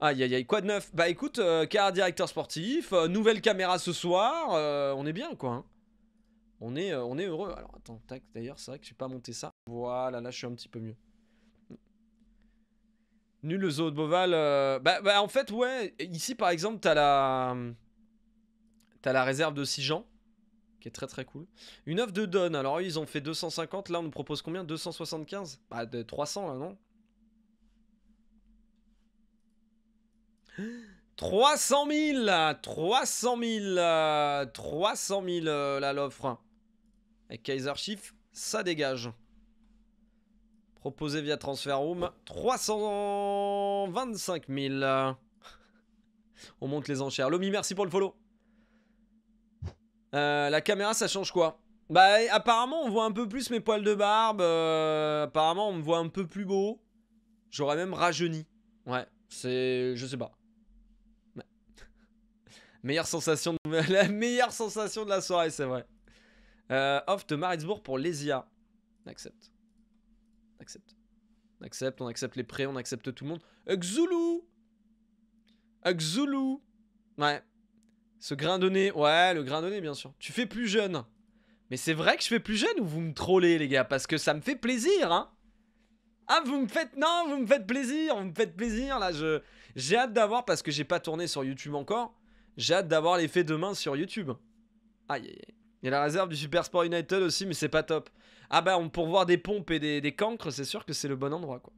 Aïe, aïe, aïe, quoi de neuf Bah écoute, car euh, directeur sportif, euh, nouvelle caméra ce soir, on est bien quoi. Hein. On, est, on est heureux. Alors attends, tac, d'ailleurs, c'est vrai que j'ai pas monté ça. Voilà, là je suis un petit peu mieux. Nul le zoo de boval Bah, en fait, ouais. Ici, par exemple, t'as la. T'as la réserve de 6 gens qui est très très cool. Une offre de Donne. Alors, ils ont fait 250. Là, on nous propose combien 275 Bah, de 300, là, non 300 000 300 000 300 000, là, l'offre. Avec Kaiser Chief, ça dégage. Proposé via Room 325 000. On monte les enchères. Lomi, merci pour le follow. Euh, la caméra, ça change quoi Bah, apparemment, on voit un peu plus mes poils de barbe. Euh, apparemment, on me voit un peu plus beau. J'aurais même rajeuni. Ouais, c'est... Je sais pas. meilleure sensation de... la meilleure sensation de la soirée, c'est vrai. Euh, off de Maritzbourg pour Lesia. Accepte. On accepte. On accepte, on accepte les prêts, on accepte tout le monde. Xulu Xulu Ouais. Ce grain de ouais, le grain de bien sûr. Tu fais plus jeune. Mais c'est vrai que je fais plus jeune ou vous me trollez, les gars Parce que ça me fait plaisir, hein ah, vous me faites. Non, vous me faites plaisir, vous me faites plaisir là. Je J'ai hâte d'avoir, parce que j'ai pas tourné sur YouTube encore, j'ai hâte d'avoir l'effet demain sur YouTube. Aïe aïe aïe. Il y a la réserve du Super Sport United aussi, mais c'est pas top. Ah bah on, pour voir des pompes et des, cancres, c'est sûr que c'est le bon endroit quoi.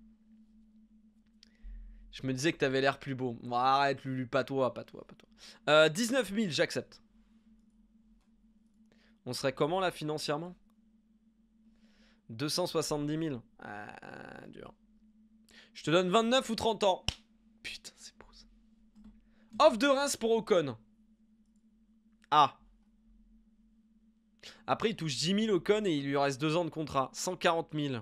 Je me disais que t'avais l'air plus beau. arrête, Lulu, pas toi, pas toi, pas toi. 19 euh, 000, j'accepte. On serait comment là financièrement 270 000. Ah, dur. Je te donne 29 ou 30 ans. Putain, c'est beau ça. Off de Reims pour Ocon. Ah. Après, il touche 10 000 au con et il lui reste 2 ans de contrat. 140 000.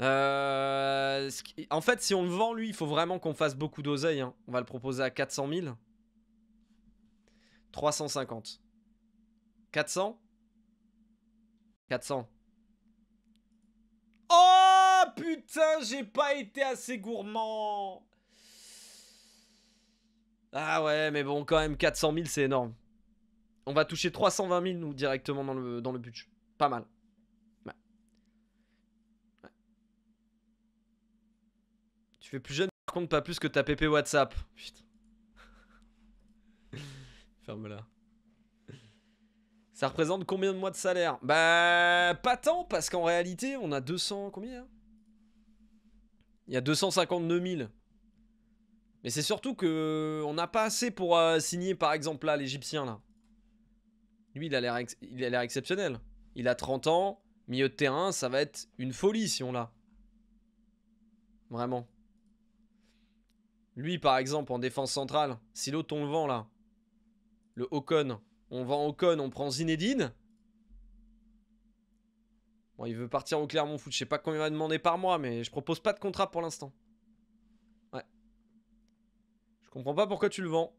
Euh, en fait, si on le vend, lui, il faut vraiment qu'on fasse beaucoup d'oseille. Hein. On va le proposer à 400 000. 350. 400 400. Oh putain, j'ai pas été assez gourmand. Ah ouais, mais bon, quand même, 400 000, c'est énorme. On va toucher 320 000, nous, directement dans le, dans le budget. Pas mal. Tu fais plus jeune, par contre, pas plus que ta pépé WhatsApp. Ferme-la. Ça représente combien de mois de salaire Bah, pas tant, parce qu'en réalité, on a 200... Combien hein Il y a 252 000. Mais c'est surtout que on n'a pas assez pour euh, signer, par exemple, là, l'Égyptien, là lui, il a l'air exceptionnel. Il a 30 ans, milieu de terrain, ça va être une folie si on l'a. Vraiment. Lui, par exemple, en défense centrale, si l'autre on le vend là, le Ocon, on vend Ocon, on prend Zinedine. Bon, il veut partir au Clermont Foot, je sais pas combien il va demander par mois, mais je propose pas de contrat pour l'instant. Ouais. Je comprends pas pourquoi tu le vends.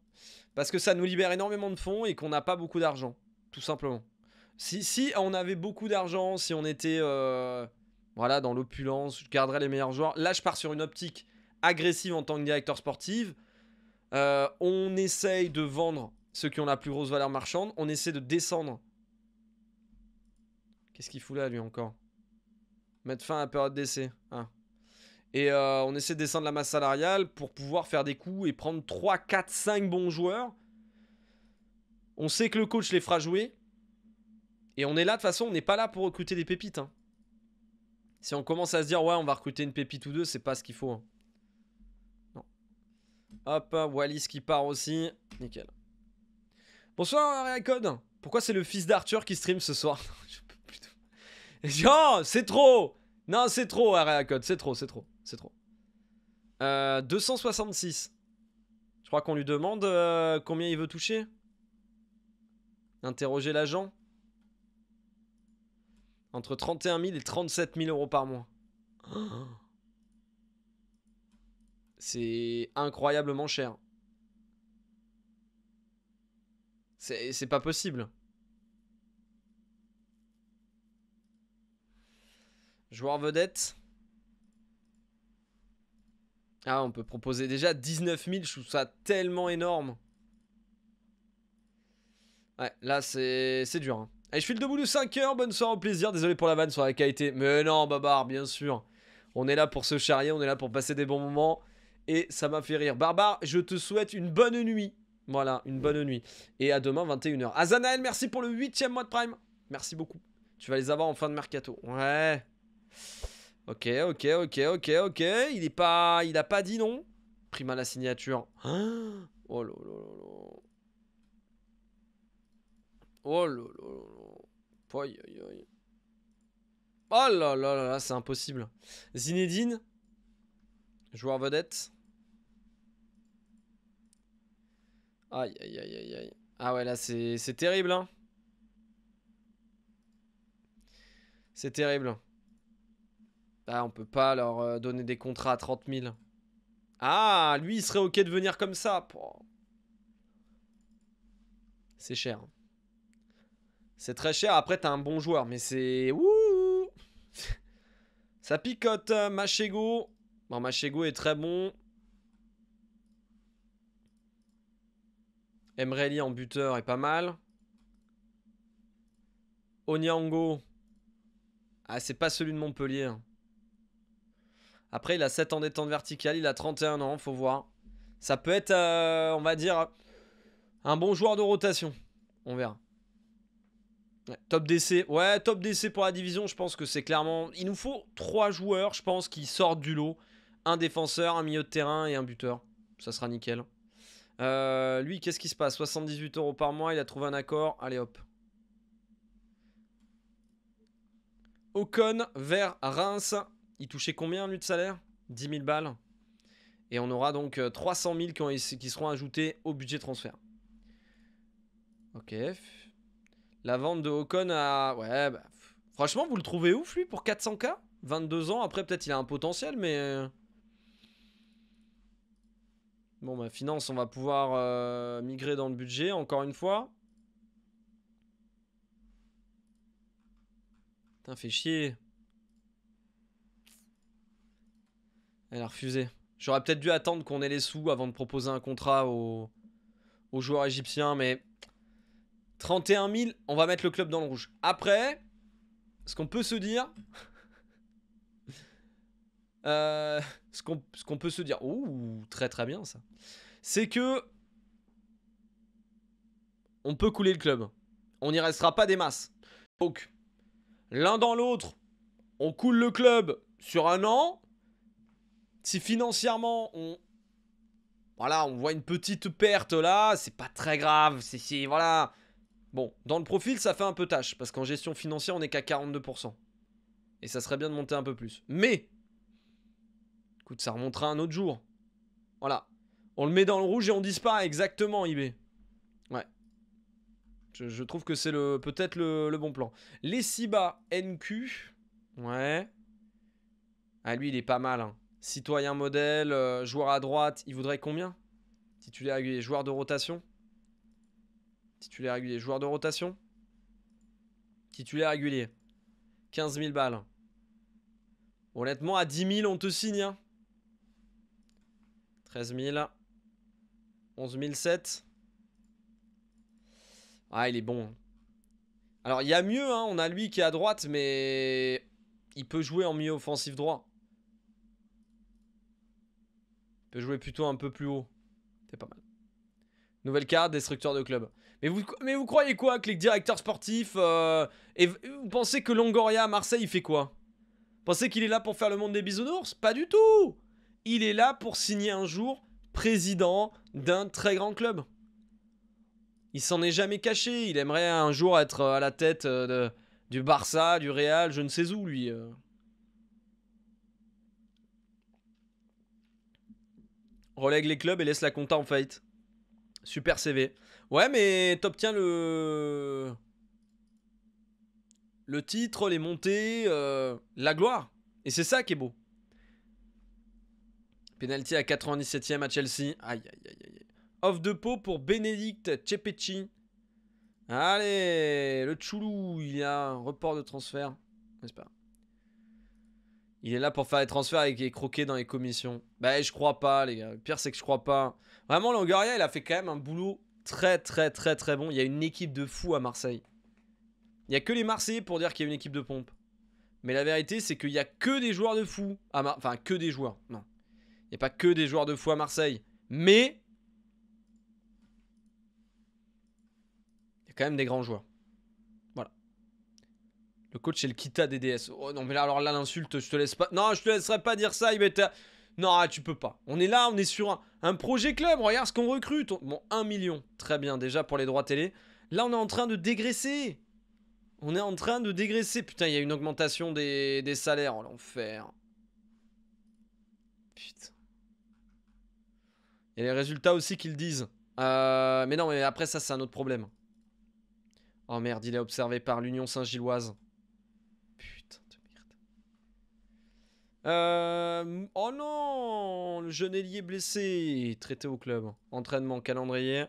Parce que ça nous libère énormément de fonds et qu'on n'a pas beaucoup d'argent tout simplement. Si, si on avait beaucoup d'argent, si on était euh, voilà, dans l'opulence, je garderais les meilleurs joueurs. Là, je pars sur une optique agressive en tant que directeur sportif. Euh, on essaye de vendre ceux qui ont la plus grosse valeur marchande. On essaie de descendre. Qu'est-ce qu'il fout là, lui, encore Mettre fin à la période d'essai. Hein. Et euh, on essaie de descendre la masse salariale pour pouvoir faire des coups et prendre 3, 4, 5 bons joueurs on sait que le coach les fera jouer. Et on est là, de toute façon, on n'est pas là pour recruter des pépites. Hein. Si on commence à se dire, ouais, on va recruter une pépite ou deux, c'est pas ce qu'il faut. Hein. Hop, Wallis qui part aussi. Nickel. Bonsoir, Code. Pourquoi c'est le fils d'Arthur qui stream ce soir Je peux oh, c'est trop Non, c'est trop, code C'est trop, c'est trop, c'est trop. 266. Euh, Je crois qu'on lui demande euh, combien il veut toucher. Interroger l'agent Entre 31 000 et 37 000 euros par mois. C'est incroyablement cher. C'est pas possible. Joueur vedette. Ah, on peut proposer déjà 19 000, je trouve ça tellement énorme. Ouais, là, c'est dur. Hein. Allez, je file debout de 5 h Bonne soirée, au plaisir. Désolé pour la vanne sur la qualité. Mais non, Babar, bien sûr. On est là pour se charrier, on est là pour passer des bons moments. Et ça m'a fait rire. Barbare, je te souhaite une bonne nuit. Voilà, une bonne nuit. Et à demain, 21h. Azanael, merci pour le 8ème mois de Prime. Merci beaucoup. Tu vas les avoir en fin de mercato. Ouais. Ok, ok, ok, ok, ok. Il est pas... Il pas dit non. Prima la signature. Oh là Oh là là là Oh là là là là, c'est impossible. Zinedine, joueur vedette. Aïe aïe aïe aïe aïe. Ah ouais, là c'est terrible hein. C'est terrible. Là, ah, on peut pas leur euh, donner des contrats à 30 000. Ah, lui, il serait ok de venir comme ça. C'est cher. Hein. C'est très cher. Après, t'as un bon joueur, mais c'est. Ouh Ça picote, euh, Machego. Bon, Machego est très bon. Emreli en buteur est pas mal. Onyango. Ah, c'est pas celui de Montpellier. Hein. Après, il a 7 ans d'étente verticale, il a 31 ans, faut voir. Ça peut être, euh, on va dire, un bon joueur de rotation. On verra top DC, ouais, top DC pour la division, je pense que c'est clairement... Il nous faut trois joueurs, je pense, qui sortent du lot. Un défenseur, un milieu de terrain et un buteur. Ça sera nickel. Euh, lui, qu'est-ce qui se passe 78 euros par mois, il a trouvé un accord. Allez hop. Ocon vers Reims. Il touchait combien lui de salaire 10 000 balles. Et on aura donc 300 euh, 000 qui, qui seront ajoutés au budget transfert. Ok, la vente de Ocon à... Ouais, bah... Franchement, vous le trouvez ouf, lui, pour 400K 22 ans, après, peut-être il a un potentiel, mais... Euh, bon, bah, finance, on va pouvoir euh, migrer dans le budget, encore une fois. Putain, fait chier. Elle a refusé. J'aurais peut-être dû attendre qu'on ait les sous avant de proposer un contrat aux joueurs égyptiens, mais... 31 000, on va mettre le club dans le rouge. Après, ce qu'on peut se dire... Euh, ce qu'on peut se dire... Ouh, très très bien ça. C'est que... On peut couler le club. On n'y restera pas des masses. Donc, l'un dans l'autre, on coule le club sur un an. Si financièrement, on, voilà, on voit une petite perte là, c'est pas très grave, c'est voilà, Bon, dans le profil, ça fait un peu tâche, parce qu'en gestion financière, on n'est qu'à 42%. Et ça serait bien de monter un peu plus. Mais, écoute, ça remontera un autre jour. Voilà. On le met dans le rouge et on disparaît exactement, IB. Ouais. Je, trouve que c'est le peut-être le, bon plan. Les Siba NQ. Ouais. Ah, lui, il est pas mal. Hein. Citoyen modèle, euh, joueur à droite, il voudrait combien Titulaire joueur de rotation Titulaire régulier. Joueur de rotation Titulaire régulier. 15 000 balles. Honnêtement, à 10 000, on te signe. 13 000. 11 007. Ah, il est bon. Hein. Alors, il y a mieux. Hein. On a lui qui est à droite, mais il peut jouer en milieu offensif droit. Il peut jouer plutôt un peu plus haut. C'est pas mal. Nouvelle carte, destructeur de club. Mais vous, croyez quoi que les directeurs sportifs... Euh, et vous pensez que Longoria à Marseille, il fait quoi Pensez qu'il est là pour faire le monde des bisounours Pas du tout Il est là pour signer un jour président d'un très grand club. Il s'en est jamais caché. Il aimerait un jour être à la tête euh, de, du Barça, du Real, je ne sais où, lui. Euh. Relègue les clubs et laisse la compta en fight. Super CV. Ouais, mais t'obtiens le... Le titre, les montées, euh, la gloire. Et c'est ça qui est beau. Penalty à 97e à Chelsea. Aïe, aïe, aïe, aïe. Off de peau pour Bénédicte Chepechi. Allez, le Chulou, il y a un report de transfert. N'est-ce pas il est là pour faire les transferts et qui est croqué dans les commissions. Bah, je crois pas, les gars. Le pire, c'est que je crois pas. Vraiment, Longoria, il a fait quand même un boulot Très, très, très, très bon. Il y a une équipe de fous à Marseille. Il n'y a que les Marseillais pour dire qu'il y a une équipe de pompe. Mais la vérité, c'est qu'il n'y a que des joueurs de fous. À Marseille, enfin, que des joueurs. Non. Il n'y a pas que des joueurs de fous à Marseille. Mais. Il y a quand même des grands joueurs. Voilà. Le coach, c'est le Kita des DS. Oh non, mais là, alors là, l'insulte, je te laisse pas. Non, je te laisserai pas dire ça, m'était... Non, ah, tu peux pas. On est là, on est sur un, projet club. Regarde ce qu'on recrute. bon, 1 million. Très bien déjà pour les droits télé. Là, on est en train de dégraisser. On est en train de dégraisser. Putain, il y a une augmentation des, salaires. Oh, l'enfer. Putain. Il y a les résultats aussi qu'ils disent. Euh, mais non, mais après ça, c'est un autre problème. Oh merde, il est observé par l'Union Saint-Gilloise. Euh, oh non Le jeune ailier blessé Traité au club. Entraînement, calendrier.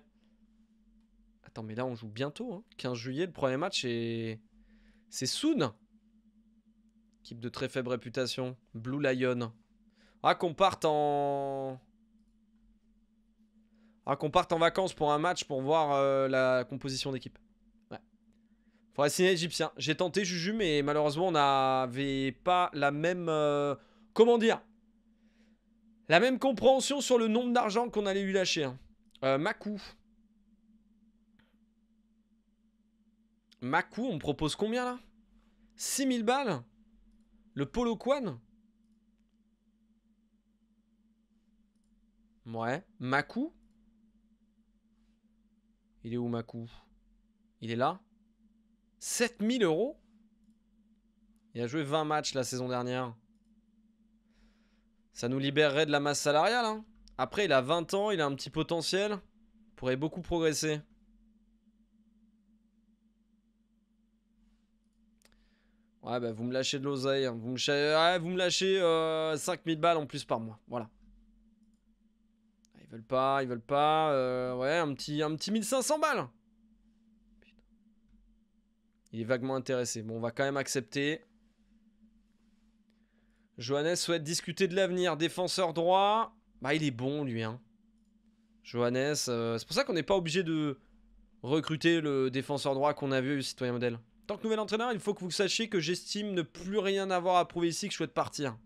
Attends, mais là, on joue bientôt. 15 hein. juillet, le premier match et C'est Soon Équipe de très faible réputation. Blue Lion. Ah, qu'on parte en... Ah, qu'on parte en vacances pour un match pour voir euh, la composition d'équipe. Faudrait égyptien. J'ai tenté Juju, mais malheureusement, on n'avait pas la même... Euh, comment dire La même compréhension sur le nombre d'argent qu'on allait lui lâcher. Hein. Euh, Maku. Euh, on propose combien, là 6000 balles Le Polo Kwan Ouais. Makou Il est où, Makou Il est là 7000 euros Il a joué 20 matchs la saison dernière. Ça nous libérerait de la masse salariale. Hein. Après, il a 20 ans, il a un petit potentiel. Pourrait beaucoup progresser. Ouais, bah vous me lâchez de l'oseille. Vous, hein. me... vous me lâchez 5000 euh, balles en plus par mois. Voilà. Ah, ils veulent pas, ils veulent pas. Euh, ouais, un petit, un petit 1500 balles. Il est vaguement intéressé. Bon, on va quand même accepter. Johannes souhaite discuter de l'avenir. Défenseur droit. Bah, il est bon, lui. Hein. Johannes. Euh, c'est pour ça qu'on n'est pas obligé de recruter le défenseur droit qu'on a vu, citoyen modèle. Tant que nouvel entraîneur, il faut que vous sachiez que j'estime ne plus rien avoir à prouver ici, que je souhaite partir.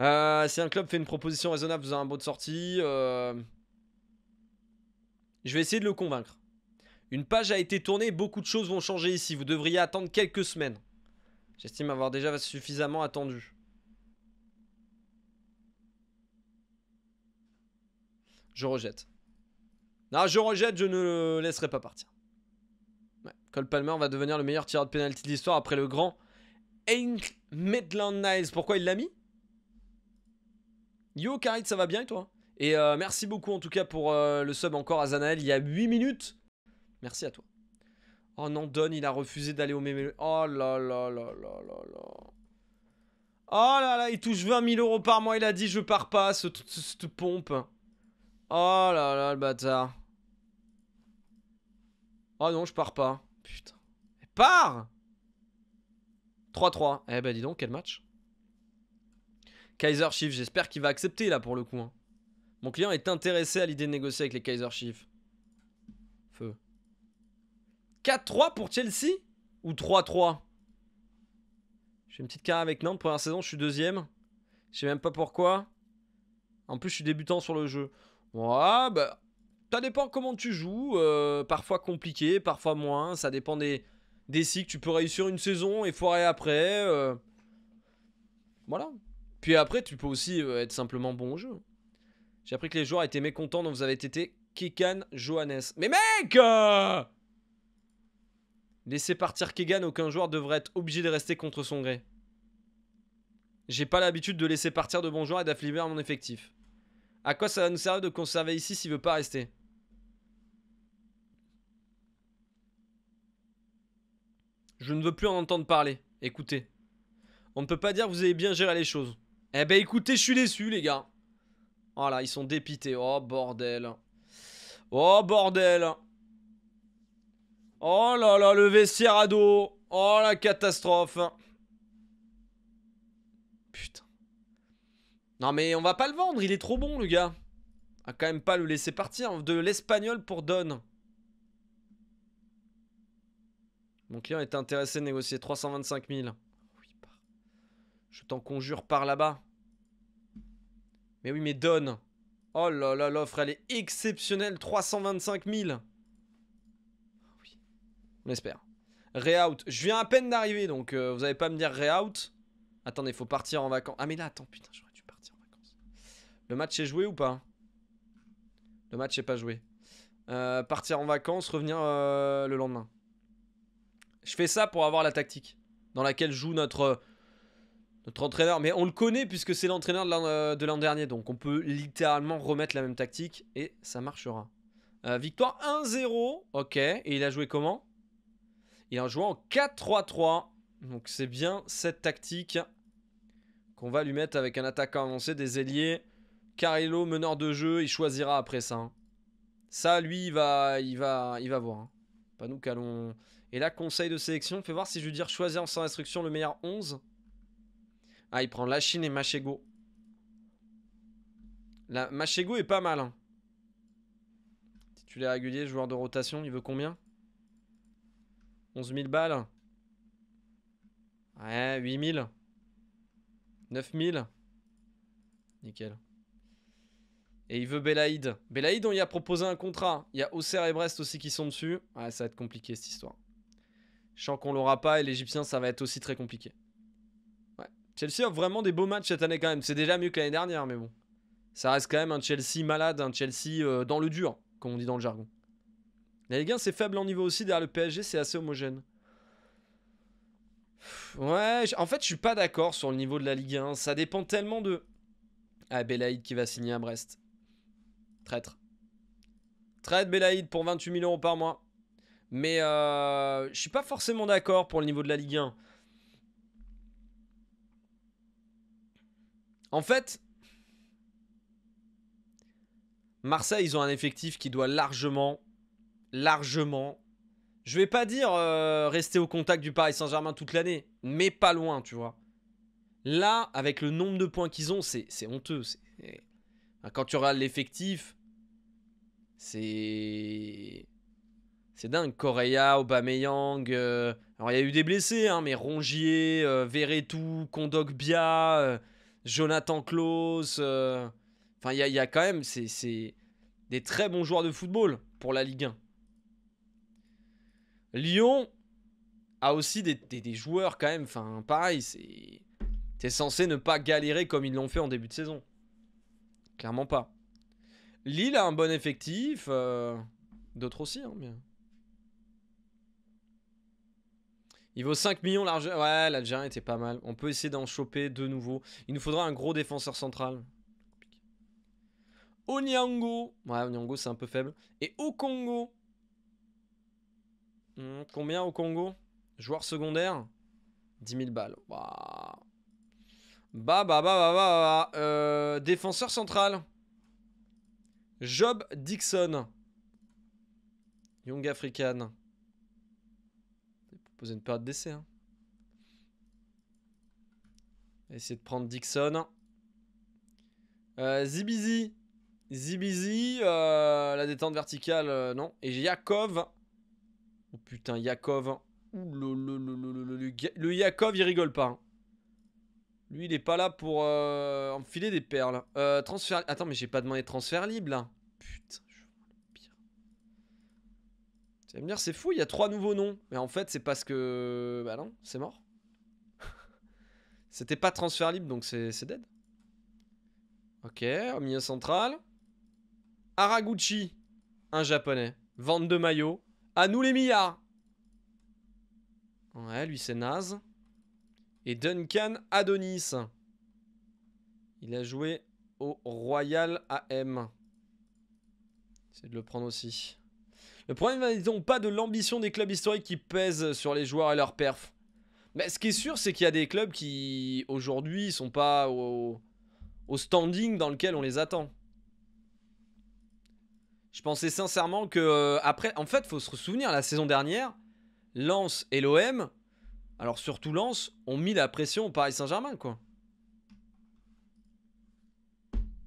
Euh, si un club fait une proposition raisonnable, vous avez un bon de sortie. Euh, je vais essayer de le convaincre. Une page a été tournée, beaucoup de choses vont changer ici. Vous devriez attendre quelques semaines. J'estime avoir déjà suffisamment attendu. Je rejette. Non, je rejette, je ne le laisserai pas partir. Ouais. Cole Palmer va devenir le meilleur tireur de pénalty de l'histoire après le grand Hank Maitland Niles. Pourquoi il l'a mis Yo, Karid, ça va bien et toi Et euh, merci beaucoup en tout cas pour euh, le sub encore à Zanael il y a 8 minutes. Merci à toi. Oh non, Don, il a refusé d'aller au mémé... Oh là là là là là là. Oh là là, il touche 20 000 euros par mois. Il a dit, je pars pas, cette ce, pompe. Oh là là, le bâtard. Oh non, je pars pas. Putain. pars 3-3. Eh ben dis donc, quel match. Kaiser Chief, j'espère qu'il va accepter là pour le coup. Hein. Mon client est intéressé à l'idée de négocier avec les Kaiser Chief. Feu. 4-3 pour Chelsea Ou 3-3 J'ai une petite carrière avec Nantes. Première saison, je suis deuxième. Je sais même pas pourquoi. En plus, je suis débutant sur le jeu. Ouais, bah, ça dépend comment tu joues. Euh, parfois compliqué, parfois moins. Ça dépend des, des cycles. Tu peux réussir une saison et foirer après. Euh. voilà. Puis après, tu peux aussi euh, être simplement bon au jeu. J'ai appris que les joueurs étaient mécontents, donc vous avez été Kekan Johannes. Mais mec Laissez partir Kegan, aucun joueur devrait être obligé de rester contre son gré. J'ai pas l'habitude de laisser partir de bons joueurs et d'affliber mon effectif. À quoi ça va nous servir de conserver ici s'il veut pas rester Je ne veux plus en entendre parler. Écoutez. On ne peut pas dire que vous avez bien géré les choses. Eh ben écoutez, je suis déçu les gars. Voilà, ils sont dépités. Oh bordel. Oh bordel. Oh là là, le vestiaire à dos. Oh la catastrophe. Putain. Non mais on va pas le vendre, il est trop bon le gars. va quand même pas le laisser partir. De l'espagnol pour Don. Mon client est intéressé de négocier 325 000. Je t'en conjure par là-bas. Mais oui, mais Don. Oh là là, l'offre, elle est exceptionnelle. 325 000. On espère. Reout. Je viens à peine d'arriver, donc euh, vous n'allez pas me dire reout. Attendez, faut partir en vacances. Ah mais là, attends, putain, j'aurais dû partir en vacances. Le match est joué ou pas Le match n'est pas joué. Euh, partir en vacances, revenir euh, le lendemain. Je fais ça pour avoir la tactique dans laquelle joue notre, notre entraîneur. Mais on le connaît puisque c'est l'entraîneur de l'an dernier. Donc on peut littéralement remettre la même tactique et ça marchera. victoire 1-0. Ok. Et il a joué comment il en jouant 4-3-3. Donc c'est bien cette tactique qu'on va lui mettre avec un attaquant avancé des ailiers. Carello, meneur de jeu, il choisira après ça. Hein. Ça, lui, il va, il va, il va voir. Hein. Pas nous qu'allons... Et là, conseil de sélection, fait voir si je veux dire choisir sans instruction le meilleur 11. Ah, il prend Lachine et Machego. La... Machego est pas mal. Hein. Titulaire régulier, joueur de rotation, il veut combien 11 000 balles. Ouais, 8 000. 9 000. Nickel. Et il veut Belaïd. Belaïd, on y a proposé un contrat. Il y a Auxerre et Brest aussi qui sont dessus. Ouais, ça va être compliqué cette histoire. Je sens qu'on l'aura pas et l'Égyptien, ça va être aussi très compliqué. Ouais. Chelsea a vraiment des beaux matchs cette année quand même. C'est déjà mieux que l'année dernière, mais bon. Ça reste quand même un Chelsea malade, un Chelsea euh, dans le dur, comme on dit dans le jargon. La Ligue 1, c'est faible en niveau aussi. Derrière le PSG, c'est assez homogène. Ouais, en fait, je suis pas d'accord sur le niveau de la Ligue 1. Ça dépend tellement de. Ah, Belaïd qui va signer à Brest. Traître. Traître Belaïd pour 28 000 euros par mois. Mais euh, je suis pas forcément d'accord pour le niveau de la Ligue 1. En fait, Marseille, ils ont un effectif qui doit largement largement. Je vais pas dire euh, rester au contact du Paris Saint-Germain toute l'année, mais pas loin, tu vois. Là, avec le nombre de points qu'ils ont, c'est honteux. Quand tu regardes l'effectif, c'est... C'est dingue. Correa, Aubameyang... Euh, alors, il y a eu des blessés, hein, mais Rongier, euh, Verretou, Kondogbia, euh, Jonathan Klaus... Enfin, il y a, y a, quand même... C'est des très bons joueurs de football pour la Ligue 1. Lyon a aussi des, joueurs quand même. Enfin, pareil, c'est. T'es censé ne pas galérer comme ils l'ont fait en début de saison. Clairement pas. Lille a un bon effectif. Euh, d'autres aussi, bien. Hein, Il vaut 5 millions l'argent. Ouais, l'Algérien était pas mal. On peut essayer d'en choper de nouveau. Il nous faudra un gros défenseur central. Onyango. Ouais, Onyango, c'est un peu faible. Et Okongo. Hmm, combien au Congo Joueur secondaire 10 000 balles. Bah, bah, bah, bah, bah, bah. défenseur central. Job Dixon. Young African. poser une période d'essai. Hein. Essayer de prendre Dixon. Euh, Zibizi. Zibizi, euh, la détente verticale, euh, non. Et Yakov. Oh putain, Yakov. Hein. ou Le, le, le, le, Yakov, il rigole pas. Hein. Lui, il est pas là pour euh, enfiler des perles. Euh, transfert... Attends, mais j'ai pas demandé transfert libre, là. Putain, je vois le pire. Tu vas me dire, c'est fou, il y a trois nouveaux noms. Mais en fait, c'est parce que... Bah non, c'est mort. C'était pas transfert libre, donc c'est dead. Ok, au milieu central. Araguchi un japonais. Vente de maillots. À nous les milliards Ouais, lui c'est naze. Et Duncan Adonis. Il a joué au Royal AM. C'est de le prendre aussi. Le problème, n'est donc pas de l'ambition des clubs historiques qui pèsent sur les joueurs et leurs perf. Mais ce qui est sûr, c'est qu'il y a des clubs qui, aujourd'hui, sont pas au standing dans lequel on les attend. Je pensais sincèrement que euh, après, en fait, il faut se souvenir la saison dernière, Lens et l'OM, alors surtout Lens, ont mis la pression au Paris Saint-Germain quoi.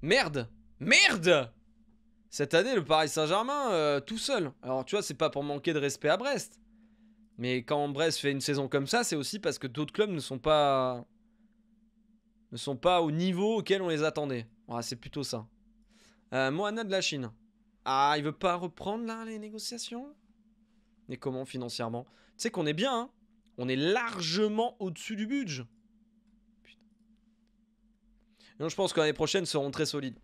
Merde, merde. Cette année, le Paris Saint-Germain euh, tout seul. Alors tu vois, c'est pas pour manquer de respect à Brest, mais quand Brest fait une saison comme ça, c'est aussi parce que d'autres clubs ne sont pas ne sont pas au niveau auquel on les attendait. c'est plutôt ça. Euh, Moana de la Chine. Ah, il veut pas reprendre là les négociations Mais comment financièrement Tu sais qu'on est bien, hein On est largement au-dessus du budget. Putain. je pense que l'année prochaine seront très solides.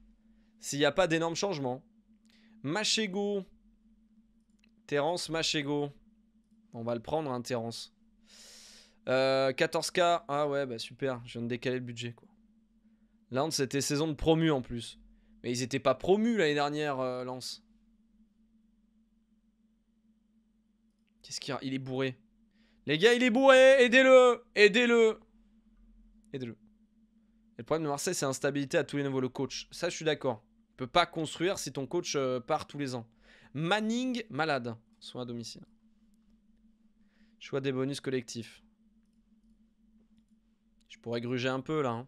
S'il n'y a pas d'énormes changements. Machego. Terence Machego. On va le prendre, hein, Terence. 14K. Euh, ah ouais, bah super. Je viens de décaler le budget, quoi. Là, c'était saison de promu en plus. Mais ils étaient pas promus l'année dernière, euh, Lance. Qu'est-ce qu'il y a Il est bourré. Les gars, il est bourré Aidez-le Aidez-le Aidez-le. le problème de Marseille, c'est instabilité à tous les niveaux. Le coach, ça, je suis d'accord. Tu peux pas construire si ton coach euh, part tous les ans. Manning, malade. soit à domicile. Choix des bonus collectifs. Je pourrais gruger un peu, là. Hein.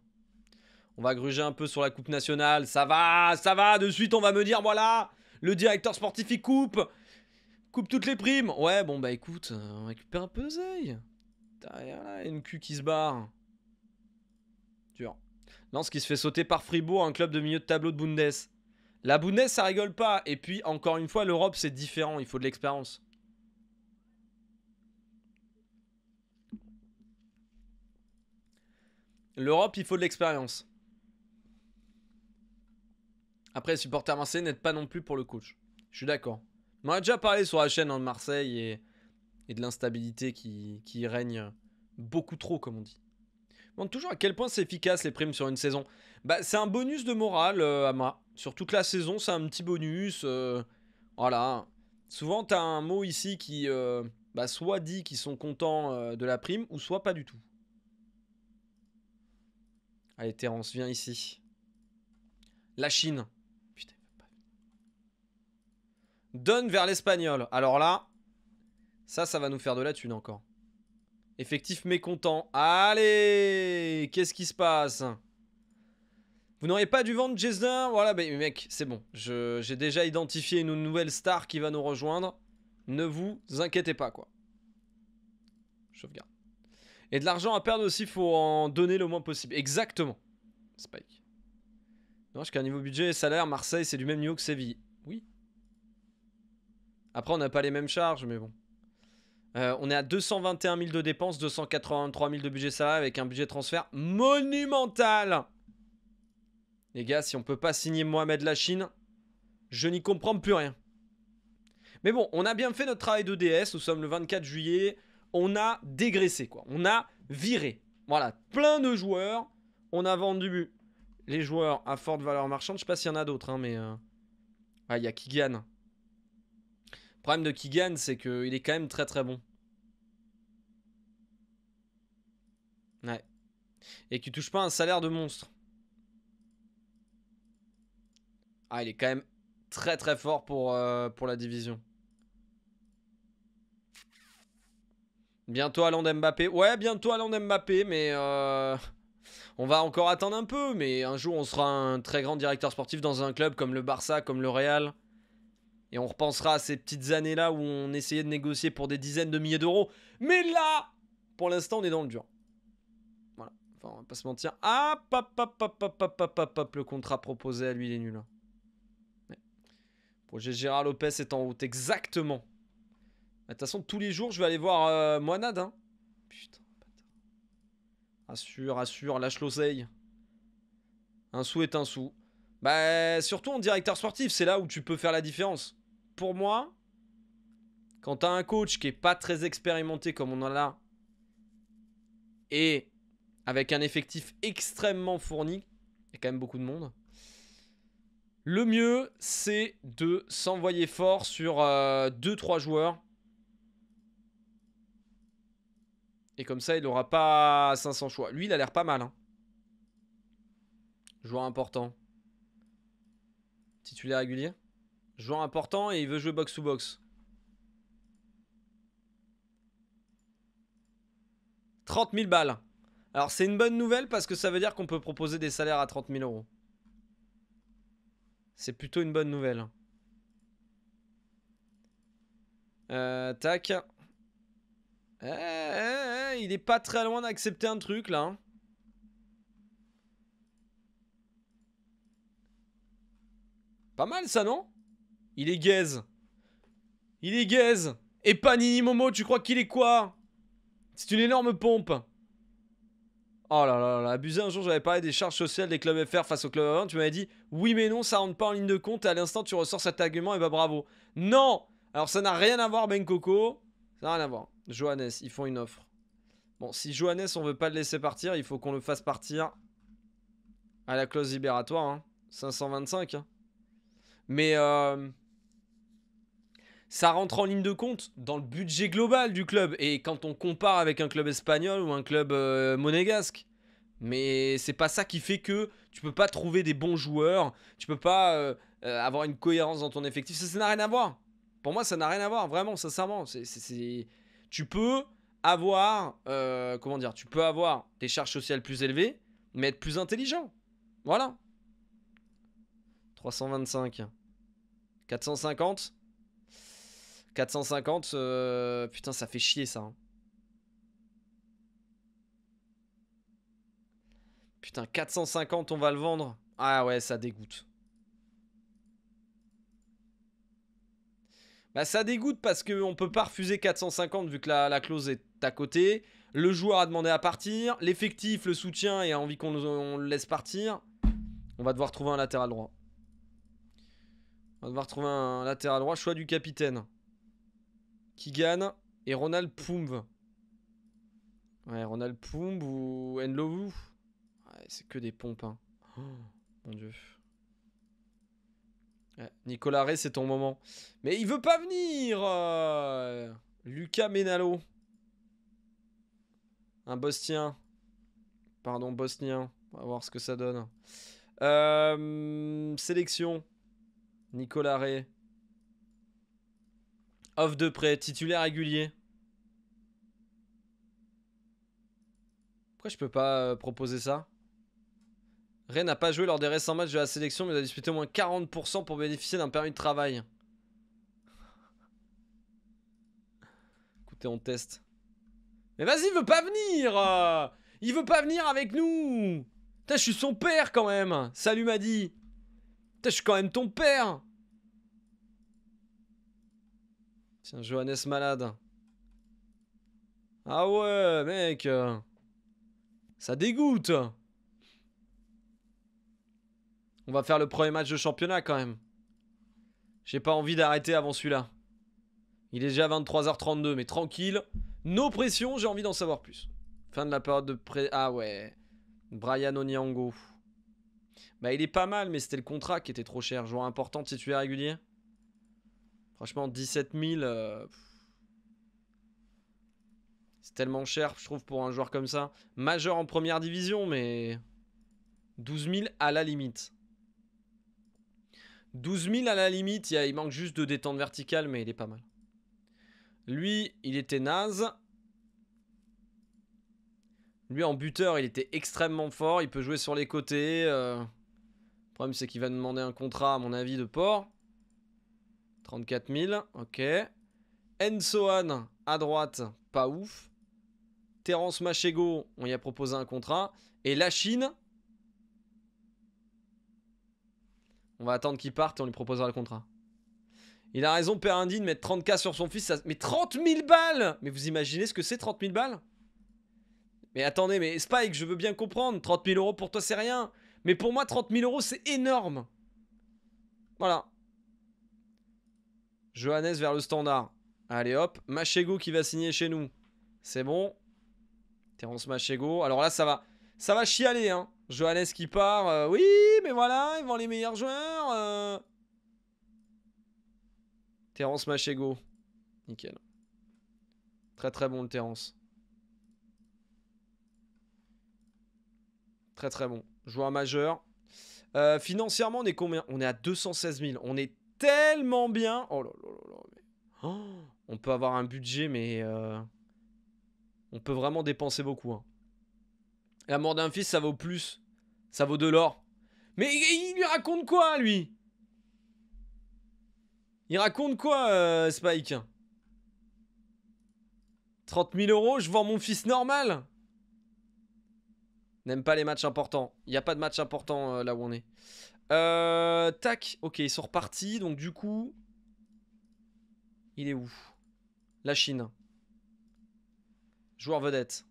On va gruger un peu sur la Coupe nationale. Ça va, ça va. De suite, on va me dire, voilà, le directeur sportif, il coupe. Coupe toutes les primes. Ouais, bon, bah écoute, euh, on récupère un peu d'oseille. Derrière là, une cul qui se barre. Dur. Lance qui se fait sauter par Fribourg, un club de milieu de tableau de Bundes. La Bundes, ça rigole pas. Et puis, encore une fois, l'Europe, c'est différent. Il faut de l'expérience. L'Europe, il faut de l'expérience. Après, les supporters marseillais n'aident pas non plus pour le coach. Je suis d'accord. On a déjà parlé sur la chaîne hein, de Marseille et, et de l'instabilité qui, règne beaucoup trop, comme on dit. On toujours à quel point c'est efficace les primes sur une saison. Bah, c'est un bonus de morale, euh, Ama. Sur toute la saison, c'est un petit bonus. Souvent, euh, voilà. Souvent, as un mot ici qui euh, bah, soit dit qu'ils sont contents de la prime, ou soit pas du tout. Allez, Terence, viens ici. La Chine. Donne vers l'espagnol. Alors là, ça, ça va nous faire de la thune encore. Effectif mécontent. Allez Qu'est-ce qui se passe Vous n'auriez pas dû vendre Jason Voilà, mais mec, c'est bon. J'ai déjà identifié une nouvelle star qui va nous rejoindre. Ne vous inquiétez pas, quoi. Sauvegarde. Et de l'argent à perdre aussi, faut en donner le moins possible. Exactement. Spike. J'ai un niveau budget et salaire, Marseille, c'est du même niveau que Séville. Après, on n'a pas les mêmes charges, mais bon. Euh, on est à 221 000 de dépenses, 283 000 de budget salarial avec un budget transfert monumental. Les gars, si on peut pas signer Mohamed la je n'y comprends plus rien. Mais bon, on a bien fait notre travail de DS. Nous sommes le 24 juillet. On a dégraissé, quoi. On a viré. Voilà, plein de joueurs. On a vendu les joueurs à forte valeur marchande. Je sais pas s'il y en a d'autres, hein, mais... Euh, ah, il y a Kigan problème de Keegan, c'est qu'il est quand même très très bon. Ouais. Et qu'il touche pas un salaire de monstre. Ah, il est quand même très très fort pour, euh, pour la division. Bientôt Allende Mbappé. Ouais, bientôt allons Mbappé, mais euh, on va encore attendre un peu. Mais un jour, on sera un très grand directeur sportif dans un club comme le Barça, comme le Real. Et on repensera à ces petites années-là où on essayait de négocier pour des dizaines de milliers d'euros. Mais là, pour l'instant, on est dans le dur. Voilà. Enfin, on va pas se mentir. Ah, hop, hop, hop, hop, hop, hop, le contrat proposé à lui, il est nul. Hein. Projet Gérard Lopez est en route, exactement. Bah, de toute façon, tous les jours, je vais aller voir euh, Moinade. Hein. Putain, bâtard. Assure, assure, lâche l'oseille. Un sou est un sou. Bah, surtout en directeur sportif, c'est là où tu peux faire la différence pour moi, quand tu as un coach qui est pas très expérimenté comme on en a et avec un effectif extrêmement fourni, il y a quand même beaucoup de monde. Le mieux, c'est de s'envoyer fort sur 2-3 euh, joueurs. Et comme ça, il n'aura pas 500 choix. Lui, il a l'air pas mal. Hein. Joueur important. Titulaire régulier. Joueur important et il veut jouer box-to-box. 30 000 balles. Alors c'est une bonne nouvelle parce que ça veut dire qu'on peut proposer des salaires à 30 000 euros. C'est plutôt une bonne nouvelle. Euh, tac. Eh, eh, eh, il est pas très loin d'accepter un truc là. Hein. Pas mal ça non il est gaze. Il est gaze. Et Panini Momo, tu crois qu'il est quoi C'est une énorme pompe. Oh là là là, abusé un jour, j'avais parlé des charges sociales des clubs FR face au Club A1. Tu m'avais dit, oui mais non, ça rentre pas en ligne de compte. Et à l'instant, tu ressors cet argument et bah bravo. Non Alors ça n'a rien à voir, Coco, Ça n'a rien à voir. Johannes, ils font une offre. Bon, si Johannes, on veut pas le laisser partir, il faut qu'on le fasse partir à la clause libératoire. 525. Hein. Hein. Mais euh, ça rentre en ligne de compte dans le budget global du club. Et quand on compare avec un club espagnol ou un club euh, monégasque, mais c'est pas ça qui fait que tu peux pas trouver des bons joueurs, tu peux pas euh, euh, avoir une cohérence dans ton effectif. Ça n'a rien à voir. Pour moi, ça n'a rien à voir, vraiment, sincèrement. Tu peux avoir, comment dire, tu peux avoir des charges sociales plus élevées, mais être plus intelligent. Voilà. 325. 450. 450, euh, putain, ça fait chier ça. Hein. Putain, 450, on va le vendre. Ah ouais, ça dégoûte. Bah ça dégoûte parce qu'on peut pas refuser 450 vu que la, la, clause est à côté. Le joueur a demandé à partir. L'effectif, le soutien et a envie qu'on le laisse partir. On va devoir trouver un latéral droit. On va devoir trouver un latéral droit. Choix du capitaine qui gagne et Ronald Poumbe. Ouais, Ronald Poumb ou Nlowu. Ouais, c'est que des pompes. Hein. Oh, mon dieu. Nicolas Rey, c'est ton moment. Mais il veut pas venir euh, Lucas Menalo. Un bostien. Pardon, bosnien. On va voir ce que ça donne. Euh, sélection. Nicolas Rey. Off de prêt, titulaire régulier. Pourquoi je peux pas euh, proposer ça Ray n'a pas joué lors des récents matchs de la sélection, mais a disputé au moins 40% pour bénéficier d'un permis de travail. Écoutez, on teste. Mais vas-y, il veut pas venir euh, Il veut pas venir avec nous Putain, je suis son père quand même Salut, dit. Putain, je suis quand même ton père Tiens, Johannes malade. Ah ouais, mec. Ça dégoûte. On va faire le premier match de championnat quand même. J'ai pas envie d'arrêter avant celui-là. Il est déjà 23h32, mais tranquille. Nos pressions, j'ai envie d'en savoir plus. Fin de la période de pré... Ah ouais. Brian Oniango. Bah il est pas mal, mais c'était le contrat qui était trop cher. Joueur important, titulaire régulier. Franchement, 17 000... Euh, c'est tellement cher, je trouve, pour un joueur comme ça. Majeur en première division, mais... 12 000 à la limite. 12 000 à la limite, il manque juste de détente verticale, mais il est pas mal. Lui, il était naze. Lui, en buteur, il était extrêmement fort. Il peut jouer sur les côtés. Euh. Le problème, c'est qu'il va demander un contrat, à mon avis, de port. 34 000, ok. Ensoan, à droite, pas ouf. Terence Machego, on y a proposé un contrat. Et la Chine, on va attendre qu'il parte et on lui proposera le contrat. Il a raison, Père Indy, de mettre 30K sur son fils. Ça... Mais 30 000 balles Mais vous imaginez ce que c'est 30 000 balles Mais attendez, mais Spike, je veux bien comprendre. 30 000 euros pour toi, c'est rien. Mais pour moi, 30 000 euros, c'est énorme. Voilà. Johannes vers le standard. Allez hop, Machego qui va signer chez nous. C'est bon. Terence Machego. Alors là, ça va, ça va chialer. Hein. Johannes qui part. Euh, oui, mais voilà, ils vont les meilleurs joueurs. Euh. Terence Machego. Nickel. Très très bon le Terence. Très très bon. Joueur majeur. Euh, financièrement, on est combien On est à 216 000. On est tellement bien. Oh là là là oh, on peut avoir un budget, mais euh, on peut vraiment dépenser beaucoup. Hein. La mort d'un fils, ça vaut plus. Ça vaut de l'or. Mais il lui raconte quoi, lui Il raconte quoi, euh, Spike 30 000 euros, je vends mon fils normal N'aime pas les matchs importants. Il n'y a pas de match important euh, là où on est. Euh, tac, ok, ils sont repartis. Donc du coup, il est où La Chine. Joueur vedette.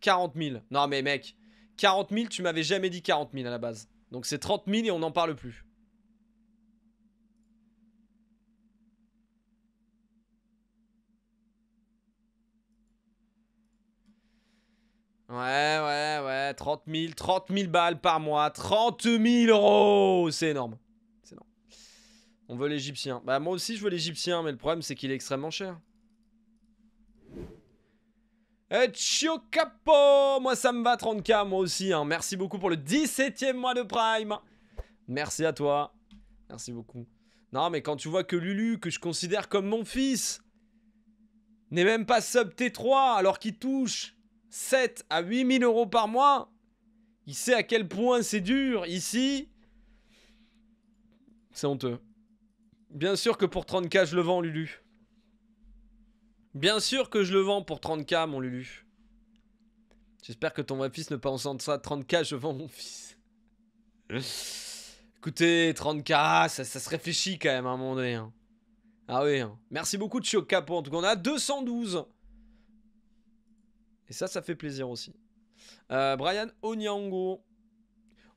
40 000. Non mais mec, 40 000, tu m'avais jamais dit 40 000 à la base. Donc c'est 30 000 et on n'en parle plus. Ouais, ouais, ouais, 30 000, 30 000 balles par mois, 30 000 euros C'est énorme. C'est énorme. On veut l'égyptien. Bah moi aussi je veux l'égyptien, mais le problème c'est qu'il est extrêmement cher. Eh, chio Capo Moi ça me va 30k, moi aussi. Hein. Merci beaucoup pour le 17ème mois de Prime. Merci à toi. Merci beaucoup. Non mais quand tu vois que Lulu, que je considère comme mon fils, n'est même pas sub T3 alors qu'il touche 7 à 8 000 euros par mois, il sait à quel point c'est dur ici. C'est honteux. Bien sûr que pour 30k, je le vends, Lulu. Bien sûr que je le vends pour 30k, mon Lulu. J'espère que ton fils ne pense en ça. 30k, je vends mon fils. Écoutez, 30k, ça, ça, se réfléchit quand même à un moment donné. Hein. Ah oui. Hein. Merci beaucoup, de Capo. En tout cas, on a 212. Et ça, ça fait plaisir aussi. Euh, Brian Onyango.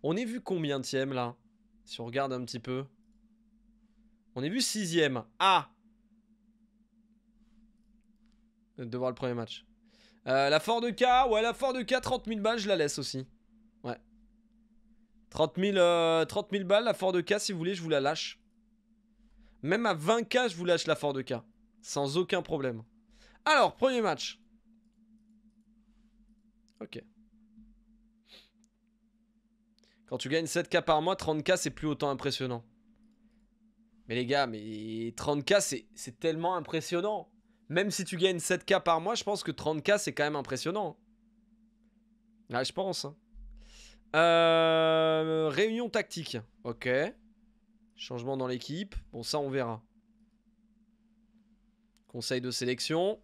On est vu combien de tième là Si on regarde un petit peu. On est vu sixième. Ah De voir le premier match. Euh, la Ford K, ouais, la Ford K, 30 000 balles, je la laisse aussi. Ouais. 30 000, 30 balles, la Ford K, si vous voulez, je vous la lâche. Même à 20K, je vous lâche la Ford K. Sans aucun problème. Alors, premier match. Ok. Quand tu gagnes 7K par mois, 30K c'est plus autant impressionnant. Mais les gars, mais 30K c'est tellement impressionnant. Même si tu gagnes 7K par mois, je pense que 30K c'est quand même impressionnant. Là ah, je pense. Hein. Euh, réunion tactique. Ok. Changement dans l'équipe. Bon, ça, on verra. Conseil de sélection.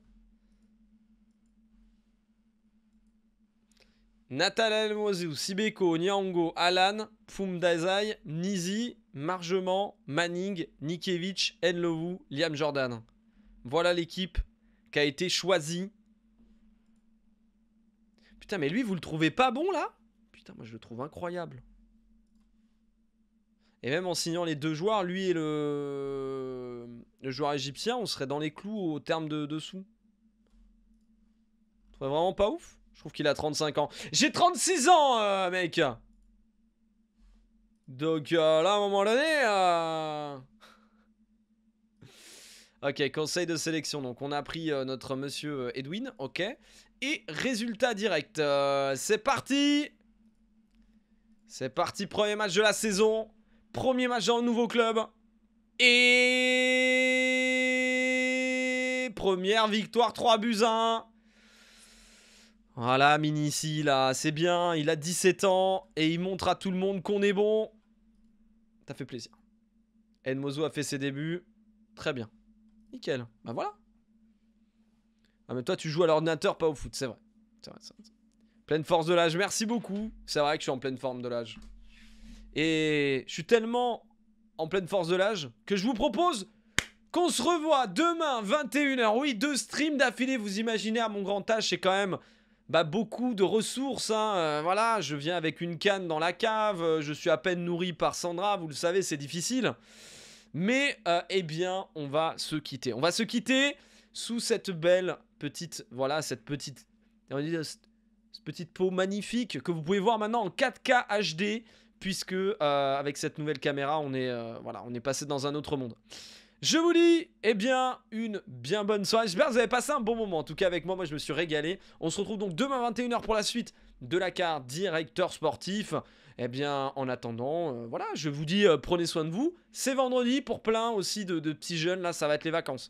Nathan Mozou, Sibeko, Nyango, Alan, Fumdazai, Nizi, Margement, Manning, Nikevich, Enlovu, Liam Jordan. Voilà l'équipe qui a été choisie. Putain, mais lui, vous le trouvez pas bon là Putain, moi je le trouve incroyable. Et même en signant les deux joueurs, lui et le, joueur égyptien, on serait dans les clous au terme de, dessous. sous. vraiment pas ouf je trouve qu'il a 35 ans. J'ai 36 ans, euh, mec Donc euh, là, à un moment donné... Euh, ok, conseil de sélection. Donc on a pris notre monsieur Edwin, ok. Et résultat direct. C'est parti C'est parti, premier match de la saison. Premier match dans le nouveau club. Et... Première victoire, 3 buts 1. Voilà, Mini, ici, là, c'est bien. Il a 17 ans et il montre à tout le monde qu'on est bon. T'as fait plaisir. Enmozo a fait ses débuts. Très bien. Nickel. Bah voilà. Ah, mais toi, tu joues à l'ordinateur, pas au foot, c'est vrai. C'est vrai, Pleine force de l'âge, merci beaucoup. C'est vrai que je suis en pleine forme de l'âge. Et je suis tellement en pleine force de l'âge que je vous propose qu'on se revoie demain, 21h. Oui, deux streams d'affilée, vous imaginez, à mon grand âge, c'est quand même bah, beaucoup de ressources. Hein. Euh, voilà, je viens avec une canne dans la cave, euh, je suis à peine nourri par Sandra, vous le savez, c'est difficile. Mais euh, eh bien, on va se quitter. On va se quitter sous cette belle petite, voilà, cette petite, cette petite peau magnifique que vous pouvez voir maintenant en 4K HD puisque avec cette nouvelle caméra, on est, voilà, on est passé dans un autre monde. Je vous dis, eh bien, une bien bonne soirée. J'espère que vous avez passé un bon moment. En tout cas, avec moi, moi, je me suis régalé. On se retrouve donc demain 21h pour la suite de la carte directeur sportif. Eh bien, en attendant, euh, voilà, je vous dis, euh, prenez soin de vous. C'est vendredi pour plein aussi de, de petits jeunes. Là, ça va être les vacances.